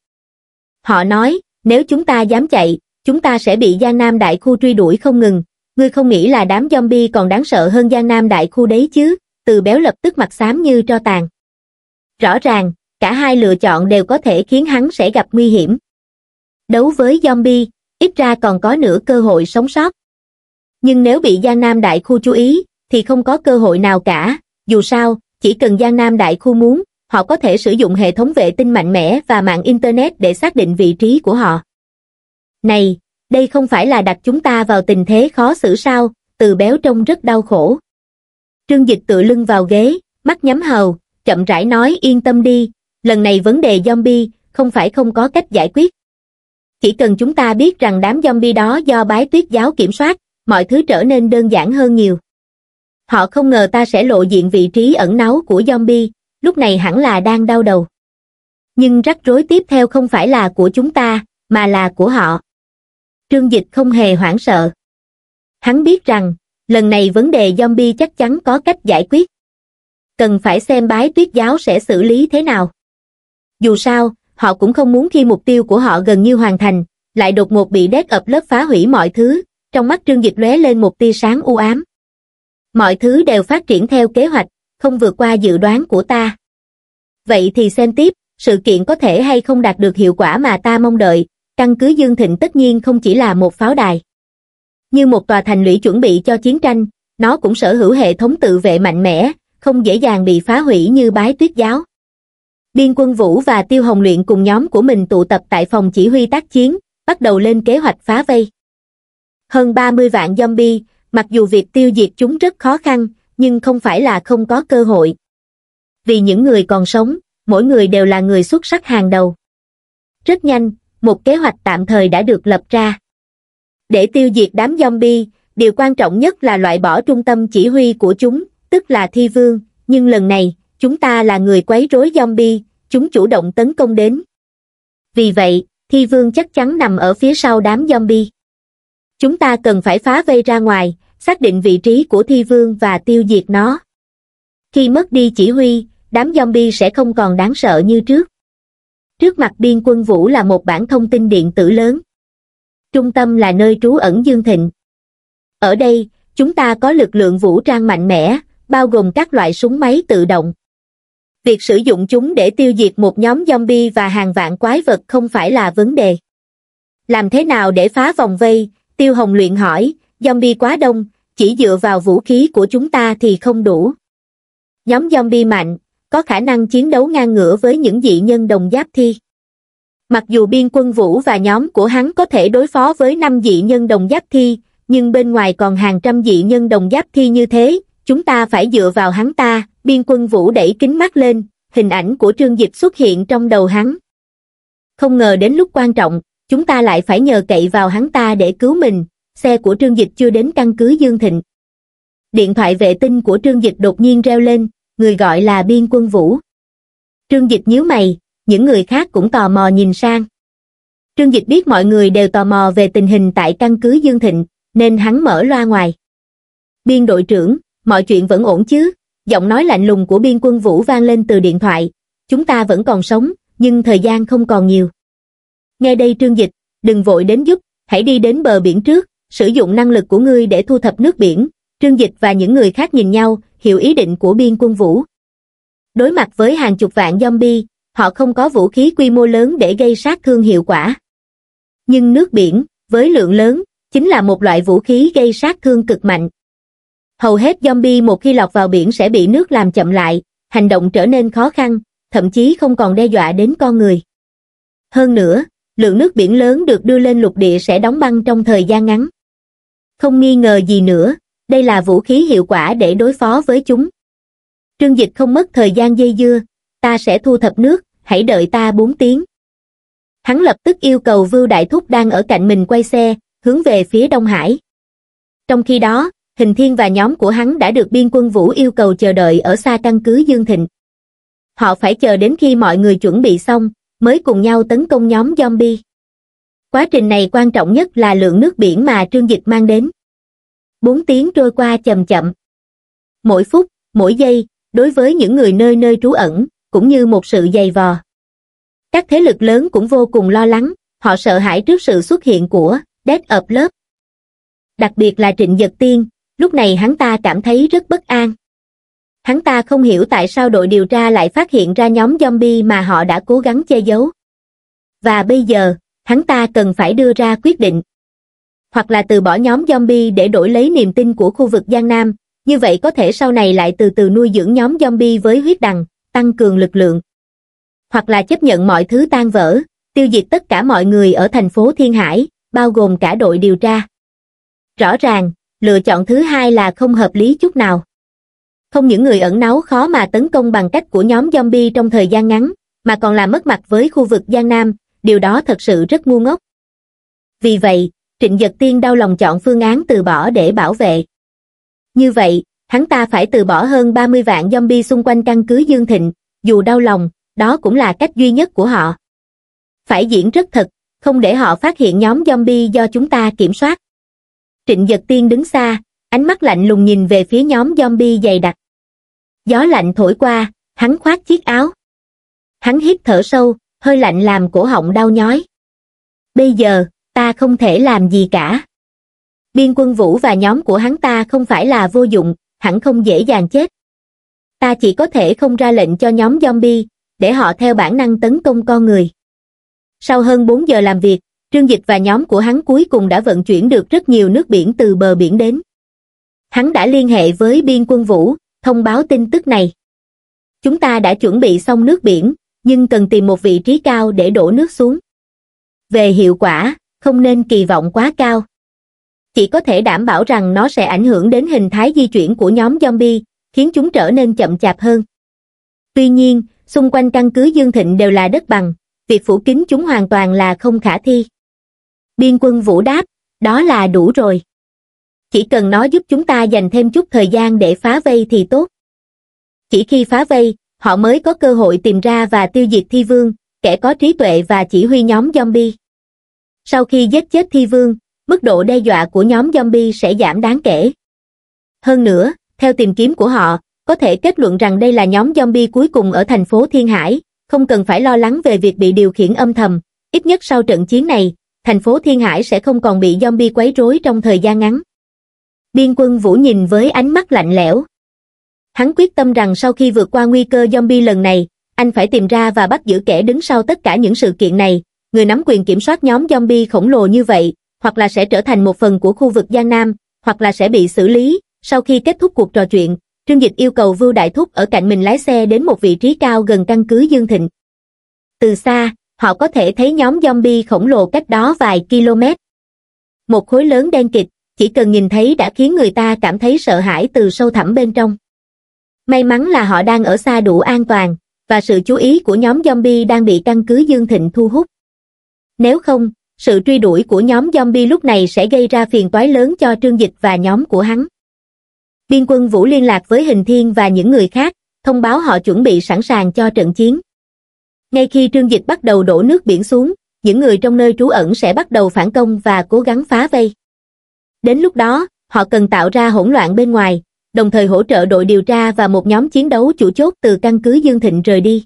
S1: Họ nói, nếu chúng ta dám chạy, chúng ta sẽ bị Giang Nam đại khu truy đuổi không ngừng, ngươi không nghĩ là đám zombie còn đáng sợ hơn Giang Nam đại khu đấy chứ, từ béo lập tức mặt xám như tro tàn. Rõ ràng, cả hai lựa chọn đều có thể khiến hắn sẽ gặp nguy hiểm. Đấu với zombie, ít ra còn có nửa cơ hội sống sót. Nhưng nếu bị Giang Nam đại khu chú ý, thì không có cơ hội nào cả, dù sao, chỉ cần Giang Nam đại khu muốn, họ có thể sử dụng hệ thống vệ tinh mạnh mẽ và mạng Internet để xác định vị trí của họ. Này, đây không phải là đặt chúng ta vào tình thế khó xử sao, từ béo trông rất đau khổ. Trương Dịch tựa lưng vào ghế, mắt nhắm hầu, chậm rãi nói yên tâm đi, lần này vấn đề zombie không phải không có cách giải quyết. Chỉ cần chúng ta biết rằng đám zombie đó do bái tuyết giáo kiểm soát, mọi thứ trở nên đơn giản hơn nhiều. Họ không ngờ ta sẽ lộ diện vị trí ẩn náu của zombie, lúc này hẳn là đang đau đầu. Nhưng rắc rối tiếp theo không phải là của chúng ta, mà là của họ. Trương Dịch không hề hoảng sợ. Hắn biết rằng, lần này vấn đề zombie chắc chắn có cách giải quyết. Cần phải xem bái tuyết giáo sẽ xử lý thế nào. Dù sao, họ cũng không muốn khi mục tiêu của họ gần như hoàn thành, lại đột ngột bị đét ập lớp phá hủy mọi thứ, trong mắt Trương Dịch lóe lên một tia sáng u ám. Mọi thứ đều phát triển theo kế hoạch, không vượt qua dự đoán của ta. Vậy thì xem tiếp, sự kiện có thể hay không đạt được hiệu quả mà ta mong đợi, Căn cứ Dương Thịnh tất nhiên không chỉ là một pháo đài. Như một tòa thành lũy chuẩn bị cho chiến tranh, nó cũng sở hữu hệ thống tự vệ mạnh mẽ, không dễ dàng bị phá hủy như bái tuyết giáo. Biên quân Vũ và Tiêu Hồng Luyện cùng nhóm của mình tụ tập tại phòng chỉ huy tác chiến, bắt đầu lên kế hoạch phá vây. Hơn 30 vạn zombie, mặc dù việc tiêu diệt chúng rất khó khăn, nhưng không phải là không có cơ hội. Vì những người còn sống, mỗi người đều là người xuất sắc hàng đầu. Rất nhanh, một kế hoạch tạm thời đã được lập ra để tiêu diệt đám zombie điều quan trọng nhất là loại bỏ trung tâm chỉ huy của chúng tức là thi vương nhưng lần này chúng ta là người quấy rối zombie chúng chủ động tấn công đến vì vậy thi vương chắc chắn nằm ở phía sau đám zombie chúng ta cần phải phá vây ra ngoài xác định vị trí của thi vương và tiêu diệt nó khi mất đi chỉ huy đám zombie sẽ không còn đáng sợ như trước trước mặt biên quân vũ là một bản thông tin điện tử lớn trung tâm là nơi trú ẩn dương thịnh ở đây chúng ta có lực lượng vũ trang mạnh mẽ bao gồm các loại súng máy tự động việc sử dụng chúng để tiêu diệt một nhóm zombie và hàng vạn quái vật không phải là vấn đề làm thế nào để phá vòng vây tiêu hồng luyện hỏi zombie quá đông chỉ dựa vào vũ khí của chúng ta thì không đủ nhóm zombie mạnh có khả năng chiến đấu ngang ngửa với những dị nhân đồng giáp thi. Mặc dù biên quân vũ và nhóm của hắn có thể đối phó với năm dị nhân đồng giáp thi, nhưng bên ngoài còn hàng trăm dị nhân đồng giáp thi như thế, chúng ta phải dựa vào hắn ta, biên quân vũ đẩy kính mắt lên, hình ảnh của Trương Dịch xuất hiện trong đầu hắn. Không ngờ đến lúc quan trọng, chúng ta lại phải nhờ cậy vào hắn ta để cứu mình, xe của Trương Dịch chưa đến căn cứ Dương Thịnh. Điện thoại vệ tinh của Trương Dịch đột nhiên reo lên, người gọi là biên quân vũ. Trương Dịch nhíu mày, những người khác cũng tò mò nhìn sang. Trương Dịch biết mọi người đều tò mò về tình hình tại căn cứ Dương Thịnh, nên hắn mở loa ngoài. Biên đội trưởng, mọi chuyện vẫn ổn chứ? Giọng nói lạnh lùng của biên quân Vũ vang lên từ điện thoại. Chúng ta vẫn còn sống, nhưng thời gian không còn nhiều. Nghe đây Trương Dịch, đừng vội đến giúp, hãy đi đến bờ biển trước, sử dụng năng lực của ngươi để thu thập nước biển, trương dịch và những người khác nhìn nhau hiểu ý định của biên quân vũ đối mặt với hàng chục vạn zombie họ không có vũ khí quy mô lớn để gây sát thương hiệu quả nhưng nước biển với lượng lớn chính là một loại vũ khí gây sát thương cực mạnh hầu hết zombie một khi lọt vào biển sẽ bị nước làm chậm lại hành động trở nên khó khăn thậm chí không còn đe dọa đến con người hơn nữa lượng nước biển lớn được đưa lên lục địa sẽ đóng băng trong thời gian ngắn không nghi ngờ gì nữa đây là vũ khí hiệu quả để đối phó với chúng. Trương Dịch không mất thời gian dây dưa, ta sẽ thu thập nước, hãy đợi ta 4 tiếng. Hắn lập tức yêu cầu Vưu Đại Thúc đang ở cạnh mình quay xe, hướng về phía Đông Hải. Trong khi đó, Hình Thiên và nhóm của hắn đã được biên quân Vũ yêu cầu chờ đợi ở xa căn cứ Dương Thịnh. Họ phải chờ đến khi mọi người chuẩn bị xong, mới cùng nhau tấn công nhóm zombie. Quá trình này quan trọng nhất là lượng nước biển mà Trương Dịch mang đến bốn tiếng trôi qua chậm chậm. Mỗi phút, mỗi giây, đối với những người nơi nơi trú ẩn, cũng như một sự dày vò. Các thế lực lớn cũng vô cùng lo lắng, họ sợ hãi trước sự xuất hiện của Dead of Love. Đặc biệt là Trịnh Dật Tiên, lúc này hắn ta cảm thấy rất bất an. Hắn ta không hiểu tại sao đội điều tra lại phát hiện ra nhóm zombie mà họ đã cố gắng che giấu. Và bây giờ, hắn ta cần phải đưa ra quyết định hoặc là từ bỏ nhóm zombie để đổi lấy niềm tin của khu vực Giang Nam, như vậy có thể sau này lại từ từ nuôi dưỡng nhóm zombie với huyết đằng, tăng cường lực lượng. Hoặc là chấp nhận mọi thứ tan vỡ, tiêu diệt tất cả mọi người ở thành phố Thiên Hải, bao gồm cả đội điều tra. Rõ ràng, lựa chọn thứ hai là không hợp lý chút nào. Không những người ẩn náu khó mà tấn công bằng cách của nhóm zombie trong thời gian ngắn, mà còn làm mất mặt với khu vực Giang Nam, điều đó thật sự rất ngu ngốc. Vì vậy, Trịnh Giật Tiên đau lòng chọn phương án từ bỏ để bảo vệ. Như vậy, hắn ta phải từ bỏ hơn 30 vạn zombie xung quanh căn cứ Dương Thịnh, dù đau lòng, đó cũng là cách duy nhất của họ. Phải diễn rất thật, không để họ phát hiện nhóm zombie do chúng ta kiểm soát. Trịnh Giật Tiên đứng xa, ánh mắt lạnh lùng nhìn về phía nhóm zombie dày đặc. Gió lạnh thổi qua, hắn khoác chiếc áo. Hắn hít thở sâu, hơi lạnh làm cổ họng đau nhói. Bây giờ, ta không thể làm gì cả. Biên quân Vũ và nhóm của hắn ta không phải là vô dụng, hẳn không dễ dàng chết. Ta chỉ có thể không ra lệnh cho nhóm zombie, để họ theo bản năng tấn công con người. Sau hơn 4 giờ làm việc, Trương Dịch và nhóm của hắn cuối cùng đã vận chuyển được rất nhiều nước biển từ bờ biển đến. Hắn đã liên hệ với biên quân Vũ, thông báo tin tức này. Chúng ta đã chuẩn bị xong nước biển, nhưng cần tìm một vị trí cao để đổ nước xuống. Về hiệu quả, không nên kỳ vọng quá cao. Chỉ có thể đảm bảo rằng nó sẽ ảnh hưởng đến hình thái di chuyển của nhóm zombie, khiến chúng trở nên chậm chạp hơn. Tuy nhiên, xung quanh căn cứ Dương Thịnh đều là đất bằng, việc phủ kín chúng hoàn toàn là không khả thi. Biên quân Vũ đáp, đó là đủ rồi. Chỉ cần nó giúp chúng ta dành thêm chút thời gian để phá vây thì tốt. Chỉ khi phá vây, họ mới có cơ hội tìm ra và tiêu diệt thi vương, kẻ có trí tuệ và chỉ huy nhóm zombie sau khi giết chết thi vương mức độ đe dọa của nhóm zombie sẽ giảm đáng kể hơn nữa theo tìm kiếm của họ có thể kết luận rằng đây là nhóm zombie cuối cùng ở thành phố thiên hải không cần phải lo lắng về việc bị điều khiển âm thầm ít nhất sau trận chiến này thành phố thiên hải sẽ không còn bị zombie quấy rối trong thời gian ngắn biên quân vũ nhìn với ánh mắt lạnh lẽo hắn quyết tâm rằng sau khi vượt qua nguy cơ zombie lần này anh phải tìm ra và bắt giữ kẻ đứng sau tất cả những sự kiện này người nắm quyền kiểm soát nhóm zombie khổng lồ như vậy, hoặc là sẽ trở thành một phần của khu vực Giang Nam, hoặc là sẽ bị xử lý. Sau khi kết thúc cuộc trò chuyện, Trương Dịch yêu cầu Vưu Đại Thúc ở cạnh mình lái xe đến một vị trí cao gần căn cứ Dương Thịnh. Từ xa, họ có thể thấy nhóm zombie khổng lồ cách đó vài km. Một khối lớn đen kịch, chỉ cần nhìn thấy đã khiến người ta cảm thấy sợ hãi từ sâu thẳm bên trong. May mắn là họ đang ở xa đủ an toàn, và sự chú ý của nhóm zombie đang bị căn cứ Dương Thịnh thu hút. Nếu không, sự truy đuổi của nhóm zombie lúc này sẽ gây ra phiền toái lớn cho Trương Dịch và nhóm của hắn. Biên quân Vũ liên lạc với Hình Thiên và những người khác, thông báo họ chuẩn bị sẵn sàng cho trận chiến. Ngay khi Trương Dịch bắt đầu đổ nước biển xuống, những người trong nơi trú ẩn sẽ bắt đầu phản công và cố gắng phá vây. Đến lúc đó, họ cần tạo ra hỗn loạn bên ngoài, đồng thời hỗ trợ đội điều tra và một nhóm chiến đấu chủ chốt từ căn cứ Dương Thịnh rời đi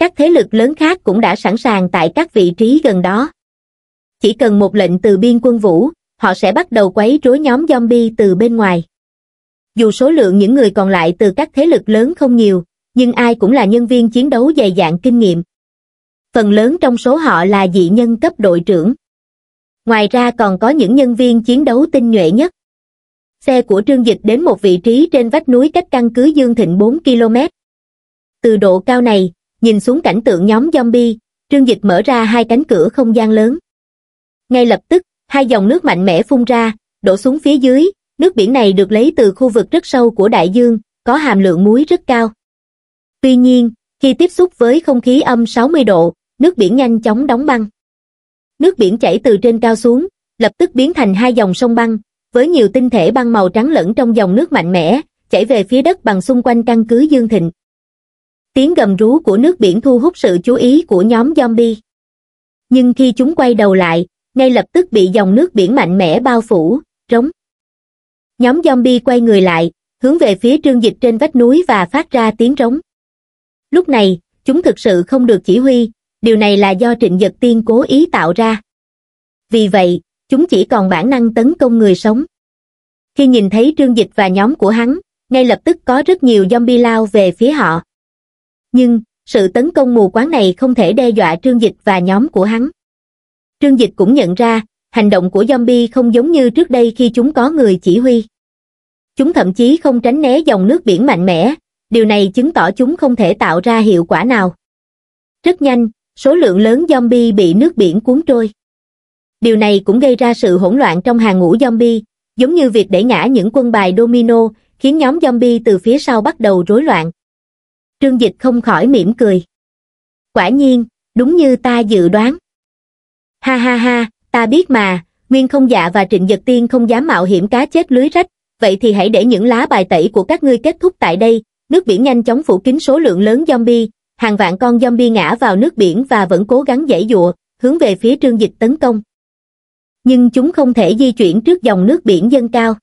S1: các thế lực lớn khác cũng đã sẵn sàng tại các vị trí gần đó chỉ cần một lệnh từ biên quân vũ họ sẽ bắt đầu quấy rối nhóm zombie từ bên ngoài dù số lượng những người còn lại từ các thế lực lớn không nhiều nhưng ai cũng là nhân viên chiến đấu dày dạn kinh nghiệm phần lớn trong số họ là dị nhân cấp đội trưởng ngoài ra còn có những nhân viên chiến đấu tinh nhuệ nhất xe của trương dịch đến một vị trí trên vách núi cách căn cứ dương thịnh 4 km từ độ cao này nhìn xuống cảnh tượng nhóm zombie, Trương Dịch mở ra hai cánh cửa không gian lớn. Ngay lập tức, hai dòng nước mạnh mẽ phun ra, đổ xuống phía dưới, nước biển này được lấy từ khu vực rất sâu của đại dương, có hàm lượng muối rất cao. Tuy nhiên, khi tiếp xúc với không khí âm 60 độ, nước biển nhanh chóng đóng băng. Nước biển chảy từ trên cao xuống, lập tức biến thành hai dòng sông băng, với nhiều tinh thể băng màu trắng lẫn trong dòng nước mạnh mẽ, chảy về phía đất bằng xung quanh căn cứ Dương Thịnh tiếng gầm rú của nước biển thu hút sự chú ý của nhóm zombie. Nhưng khi chúng quay đầu lại, ngay lập tức bị dòng nước biển mạnh mẽ bao phủ, rống. Nhóm zombie quay người lại, hướng về phía trương dịch trên vách núi và phát ra tiếng rống. Lúc này, chúng thực sự không được chỉ huy, điều này là do trịnh giật tiên cố ý tạo ra. Vì vậy, chúng chỉ còn bản năng tấn công người sống. Khi nhìn thấy trương dịch và nhóm của hắn, ngay lập tức có rất nhiều zombie lao về phía họ. Nhưng, sự tấn công mù quáng này không thể đe dọa Trương Dịch và nhóm của hắn. Trương Dịch cũng nhận ra, hành động của zombie không giống như trước đây khi chúng có người chỉ huy. Chúng thậm chí không tránh né dòng nước biển mạnh mẽ, điều này chứng tỏ chúng không thể tạo ra hiệu quả nào. Rất nhanh, số lượng lớn zombie bị nước biển cuốn trôi. Điều này cũng gây ra sự hỗn loạn trong hàng ngũ zombie, giống như việc để ngã những quân bài domino, khiến nhóm zombie từ phía sau bắt đầu rối loạn. Trương Dịch không khỏi mỉm cười. Quả nhiên, đúng như ta dự đoán. Ha ha ha, ta biết mà, Nguyên không dạ và Trịnh Dật Tiên không dám mạo hiểm cá chết lưới rách, vậy thì hãy để những lá bài tẩy của các ngươi kết thúc tại đây, nước biển nhanh chóng phủ kín số lượng lớn zombie, hàng vạn con zombie ngã vào nước biển và vẫn cố gắng dãy dụa, hướng về phía trương dịch tấn công. Nhưng chúng không thể di chuyển trước dòng nước biển dâng cao.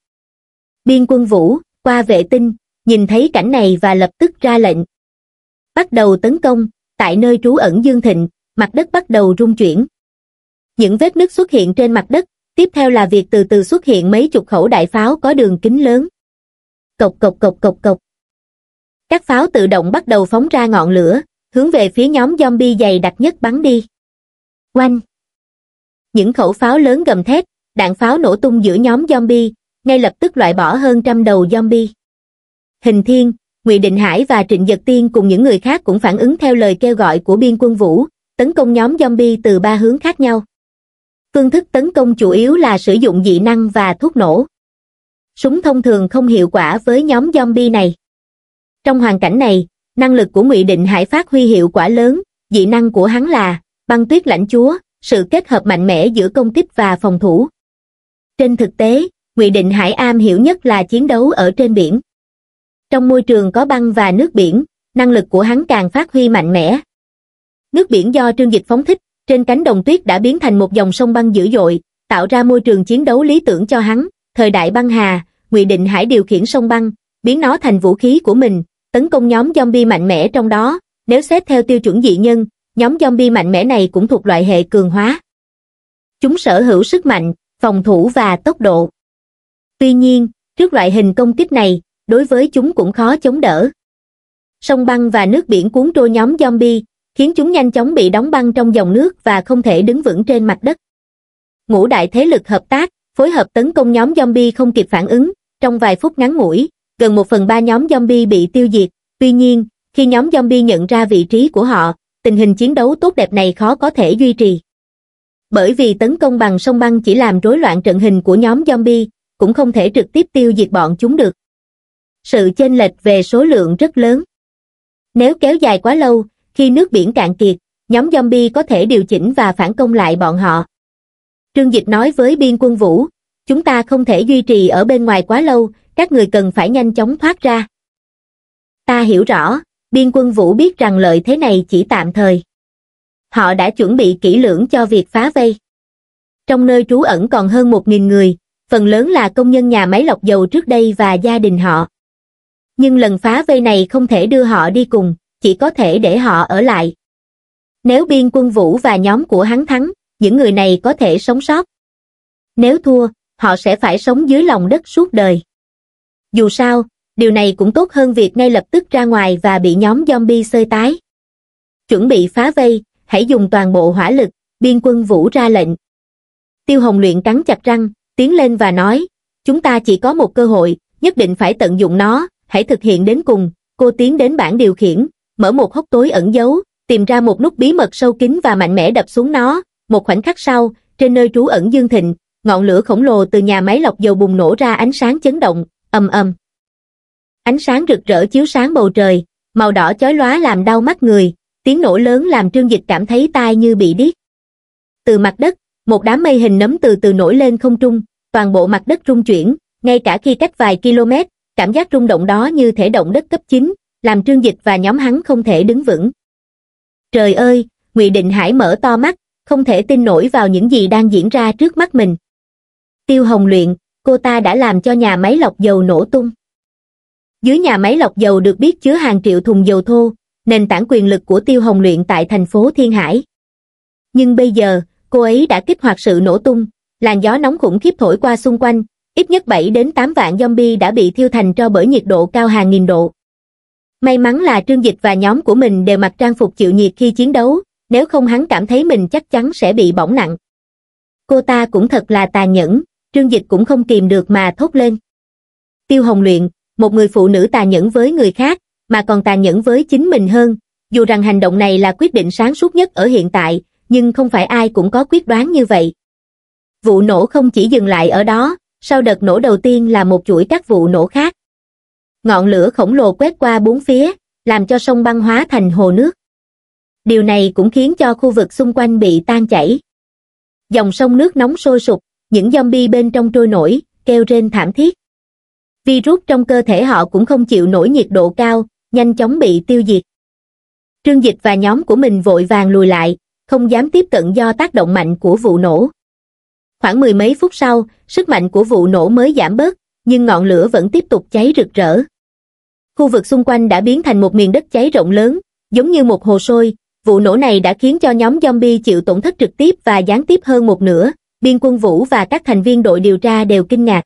S1: Biên quân Vũ, qua vệ tinh, nhìn thấy cảnh này và lập tức ra lệnh, bắt đầu tấn công, tại nơi trú ẩn Dương Thịnh, mặt đất bắt đầu rung chuyển. Những vết nứt xuất hiện trên mặt đất, tiếp theo là việc từ từ xuất hiện mấy chục khẩu đại pháo có đường kính lớn. Cộc cộc cộc cộc cộc. Các pháo tự động bắt đầu phóng ra ngọn lửa, hướng về phía nhóm zombie dày đặc nhất bắn đi. Oanh! Những khẩu pháo lớn gầm thét, đạn pháo nổ tung giữa nhóm zombie, ngay lập tức loại bỏ hơn trăm đầu zombie. Hình thiên, Ngụy Định Hải và Trịnh Dật Tiên cùng những người khác cũng phản ứng theo lời kêu gọi của biên quân Vũ, tấn công nhóm zombie từ ba hướng khác nhau. Phương thức tấn công chủ yếu là sử dụng dị năng và thuốc nổ. Súng thông thường không hiệu quả với nhóm zombie này. Trong hoàn cảnh này, năng lực của Ngụy Định Hải phát huy hiệu quả lớn, dị năng của hắn là băng tuyết lãnh chúa, sự kết hợp mạnh mẽ giữa công kích và phòng thủ. Trên thực tế, Ngụy Định Hải am hiểu nhất là chiến đấu ở trên biển trong môi trường có băng và nước biển, năng lực của hắn càng phát huy mạnh mẽ. Nước biển do trương dịch phóng thích, trên cánh đồng tuyết đã biến thành một dòng sông băng dữ dội, tạo ra môi trường chiến đấu lý tưởng cho hắn, thời đại băng hà, Ngụy Định Hải điều khiển sông băng, biến nó thành vũ khí của mình, tấn công nhóm zombie mạnh mẽ trong đó, nếu xét theo tiêu chuẩn dị nhân, nhóm zombie mạnh mẽ này cũng thuộc loại hệ cường hóa. Chúng sở hữu sức mạnh, phòng thủ và tốc độ. Tuy nhiên, trước loại hình công kích này, đối với chúng cũng khó chống đỡ sông băng và nước biển cuốn trôi nhóm zombie khiến chúng nhanh chóng bị đóng băng trong dòng nước và không thể đứng vững trên mặt đất ngũ đại thế lực hợp tác phối hợp tấn công nhóm zombie không kịp phản ứng trong vài phút ngắn ngủi gần một phần ba nhóm zombie bị tiêu diệt tuy nhiên khi nhóm zombie nhận ra vị trí của họ tình hình chiến đấu tốt đẹp này khó có thể duy trì bởi vì tấn công bằng sông băng chỉ làm rối loạn trận hình của nhóm zombie cũng không thể trực tiếp tiêu diệt bọn chúng được sự chênh lệch về số lượng rất lớn. Nếu kéo dài quá lâu, khi nước biển cạn kiệt, nhóm zombie có thể điều chỉnh và phản công lại bọn họ. Trương Dịch nói với biên quân Vũ, chúng ta không thể duy trì ở bên ngoài quá lâu, các người cần phải nhanh chóng thoát ra. Ta hiểu rõ, biên quân Vũ biết rằng lợi thế này chỉ tạm thời. Họ đã chuẩn bị kỹ lưỡng cho việc phá vây. Trong nơi trú ẩn còn hơn 1.000 người, phần lớn là công nhân nhà máy lọc dầu trước đây và gia đình họ nhưng lần phá vây này không thể đưa họ đi cùng, chỉ có thể để họ ở lại. Nếu biên quân Vũ và nhóm của hắn thắng, những người này có thể sống sót. Nếu thua, họ sẽ phải sống dưới lòng đất suốt đời. Dù sao, điều này cũng tốt hơn việc ngay lập tức ra ngoài và bị nhóm zombie sơi tái. Chuẩn bị phá vây, hãy dùng toàn bộ hỏa lực, biên quân Vũ ra lệnh. Tiêu Hồng Luyện cắn chặt răng, tiến lên và nói, chúng ta chỉ có một cơ hội, nhất định phải tận dụng nó, hãy thực hiện đến cùng, cô tiến đến bảng điều khiển, mở một hốc tối ẩn giấu, tìm ra một nút bí mật sâu kín và mạnh mẽ đập xuống nó, một khoảnh khắc sau, trên nơi trú ẩn Dương Thịnh, ngọn lửa khổng lồ từ nhà máy lọc dầu bùng nổ ra ánh sáng chấn động, ầm ầm. Ánh sáng rực rỡ chiếu sáng bầu trời, màu đỏ chói lóa làm đau mắt người, tiếng nổ lớn làm Trương Dịch cảm thấy tai như bị điếc. Từ mặt đất, một đám mây hình nấm từ từ nổi lên không trung, toàn bộ mặt đất rung chuyển, ngay cả khi cách vài km, cảm giác rung động đó như thể động đất cấp 9, làm trương dịch và nhóm hắn không thể đứng vững. Trời ơi, Ngụy Định Hải mở to mắt, không thể tin nổi vào những gì đang diễn ra trước mắt mình. Tiêu Hồng Luyện, cô ta đã làm cho nhà máy lọc dầu nổ tung. Dưới nhà máy lọc dầu được biết chứa hàng triệu thùng dầu thô, nền tảng quyền lực của Tiêu Hồng Luyện tại thành phố Thiên Hải. Nhưng bây giờ, cô ấy đã kích hoạt sự nổ tung, làn gió nóng khủng khiếp thổi qua xung quanh, ít nhất 7 đến 8 vạn zombie đã bị thiêu thành tro bởi nhiệt độ cao hàng nghìn độ. May mắn là Trương Dịch và nhóm của mình đều mặc trang phục chịu nhiệt khi chiến đấu, nếu không hắn cảm thấy mình chắc chắn sẽ bị bỏng nặng. Cô ta cũng thật là tàn nhẫn, Trương Dịch cũng không kìm được mà thốt lên. Tiêu Hồng Luyện, một người phụ nữ tàn nhẫn với người khác, mà còn tàn nhẫn với chính mình hơn, dù rằng hành động này là quyết định sáng suốt nhất ở hiện tại, nhưng không phải ai cũng có quyết đoán như vậy. Vụ nổ không chỉ dừng lại ở đó, sau đợt nổ đầu tiên là một chuỗi các vụ nổ khác. Ngọn lửa khổng lồ quét qua bốn phía, làm cho sông băng hóa thành hồ nước. Điều này cũng khiến cho khu vực xung quanh bị tan chảy. Dòng sông nước nóng sôi sục, những zombie bên trong trôi nổi, kêu rên thảm thiết. Virus trong cơ thể họ cũng không chịu nổi nhiệt độ cao, nhanh chóng bị tiêu diệt. Trương Dịch và nhóm của mình vội vàng lùi lại, không dám tiếp cận do tác động mạnh của vụ nổ. Khoảng mười mấy phút sau, sức mạnh của vụ nổ mới giảm bớt, nhưng ngọn lửa vẫn tiếp tục cháy rực rỡ. Khu vực xung quanh đã biến thành một miền đất cháy rộng lớn, giống như một hồ sôi, vụ nổ này đã khiến cho nhóm zombie chịu tổn thất trực tiếp và gián tiếp hơn một nửa, biên quân vũ và các thành viên đội điều tra đều kinh ngạc.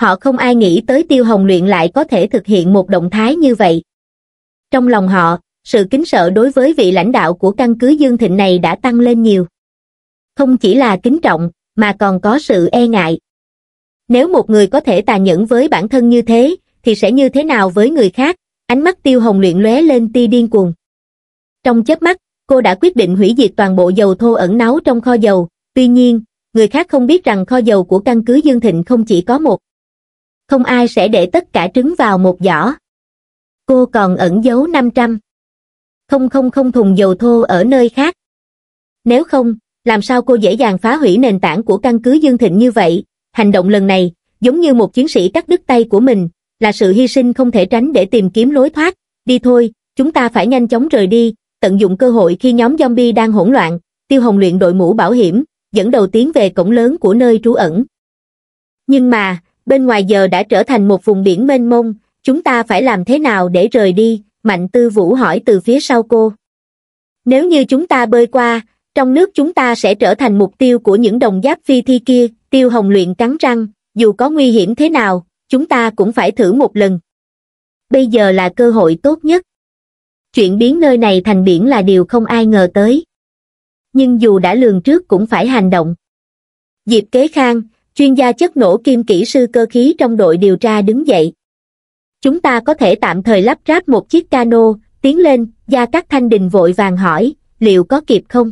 S1: Họ không ai nghĩ tới Tiêu Hồng luyện lại có thể thực hiện một động thái như vậy. Trong lòng họ, sự kính sợ đối với vị lãnh đạo của căn cứ Dương Thịnh này đã tăng lên nhiều. Không chỉ là kính trọng, mà còn có sự e ngại. Nếu một người có thể tàn nhẫn với bản thân như thế, thì sẽ như thế nào với người khác? Ánh mắt tiêu hồng luyện lóe lên tia điên cuồng. Trong chớp mắt, cô đã quyết định hủy diệt toàn bộ dầu thô ẩn náu trong kho dầu. Tuy nhiên, người khác không biết rằng kho dầu của căn cứ Dương Thịnh không chỉ có một. Không ai sẽ để tất cả trứng vào một giỏ. Cô còn ẩn giấu 500. Không không không thùng dầu thô ở nơi khác. Nếu không, làm sao cô dễ dàng phá hủy nền tảng của căn cứ Dương Thịnh như vậy, hành động lần này, giống như một chiến sĩ cắt đứt tay của mình, là sự hy sinh không thể tránh để tìm kiếm lối thoát, đi thôi, chúng ta phải nhanh chóng rời đi, tận dụng cơ hội khi nhóm zombie đang hỗn loạn, Tiêu Hồng luyện đội mũ bảo hiểm, dẫn đầu tiến về cổng lớn của nơi trú ẩn. Nhưng mà, bên ngoài giờ đã trở thành một vùng biển mênh mông, chúng ta phải làm thế nào để rời đi, Mạnh Tư Vũ hỏi từ phía sau cô. Nếu như chúng ta bơi qua, trong nước chúng ta sẽ trở thành mục tiêu của những đồng giáp phi thi kia tiêu hồng luyện cắn răng dù có nguy hiểm thế nào chúng ta cũng phải thử một lần bây giờ là cơ hội tốt nhất chuyện biến nơi này thành biển là điều không ai ngờ tới nhưng dù đã lường trước cũng phải hành động diệp kế khang chuyên gia chất nổ kim kỹ sư cơ khí trong đội điều tra đứng dậy chúng ta có thể tạm thời lắp ráp một chiếc cano tiến lên gia các thanh đình vội vàng hỏi liệu có kịp không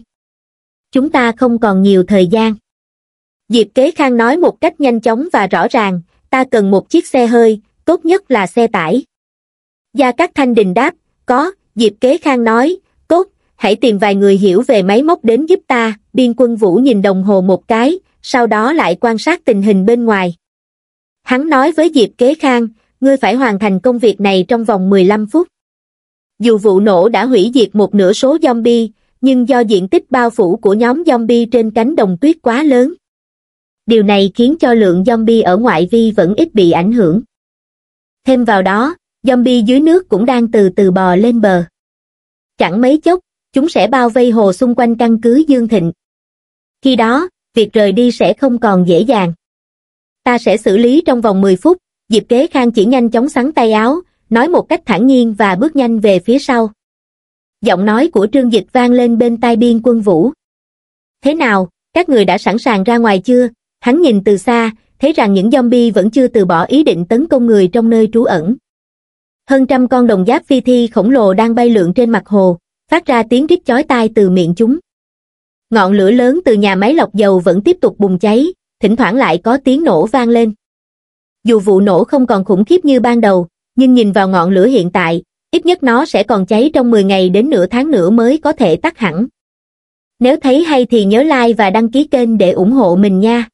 S1: chúng ta không còn nhiều thời gian diệp kế khang nói một cách nhanh chóng và rõ ràng ta cần một chiếc xe hơi tốt nhất là xe tải gia cát thanh đình đáp có diệp kế khang nói tốt hãy tìm vài người hiểu về máy móc đến giúp ta biên quân vũ nhìn đồng hồ một cái sau đó lại quan sát tình hình bên ngoài hắn nói với diệp kế khang ngươi phải hoàn thành công việc này trong vòng 15 phút dù vụ nổ đã hủy diệt một nửa số zombie nhưng do diện tích bao phủ của nhóm zombie trên cánh đồng tuyết quá lớn. Điều này khiến cho lượng zombie ở ngoại vi vẫn ít bị ảnh hưởng. Thêm vào đó, zombie dưới nước cũng đang từ từ bò lên bờ. Chẳng mấy chốc, chúng sẽ bao vây hồ xung quanh căn cứ Dương Thịnh. Khi đó, việc rời đi sẽ không còn dễ dàng. Ta sẽ xử lý trong vòng 10 phút, Diệp Kế Khang chỉ nhanh chóng sắn tay áo, nói một cách thản nhiên và bước nhanh về phía sau giọng nói của trương dịch vang lên bên tai biên quân vũ thế nào các người đã sẵn sàng ra ngoài chưa hắn nhìn từ xa thấy rằng những zombie vẫn chưa từ bỏ ý định tấn công người trong nơi trú ẩn hơn trăm con đồng giáp phi thi khổng lồ đang bay lượn trên mặt hồ phát ra tiếng rít chói tai từ miệng chúng ngọn lửa lớn từ nhà máy lọc dầu vẫn tiếp tục bùng cháy thỉnh thoảng lại có tiếng nổ vang lên dù vụ nổ không còn khủng khiếp như ban đầu nhưng nhìn vào ngọn lửa hiện tại ít nhất nó sẽ còn cháy trong 10 ngày đến nửa tháng nữa mới có thể tắt hẳn. Nếu thấy hay thì nhớ like và đăng ký kênh để ủng hộ mình nha.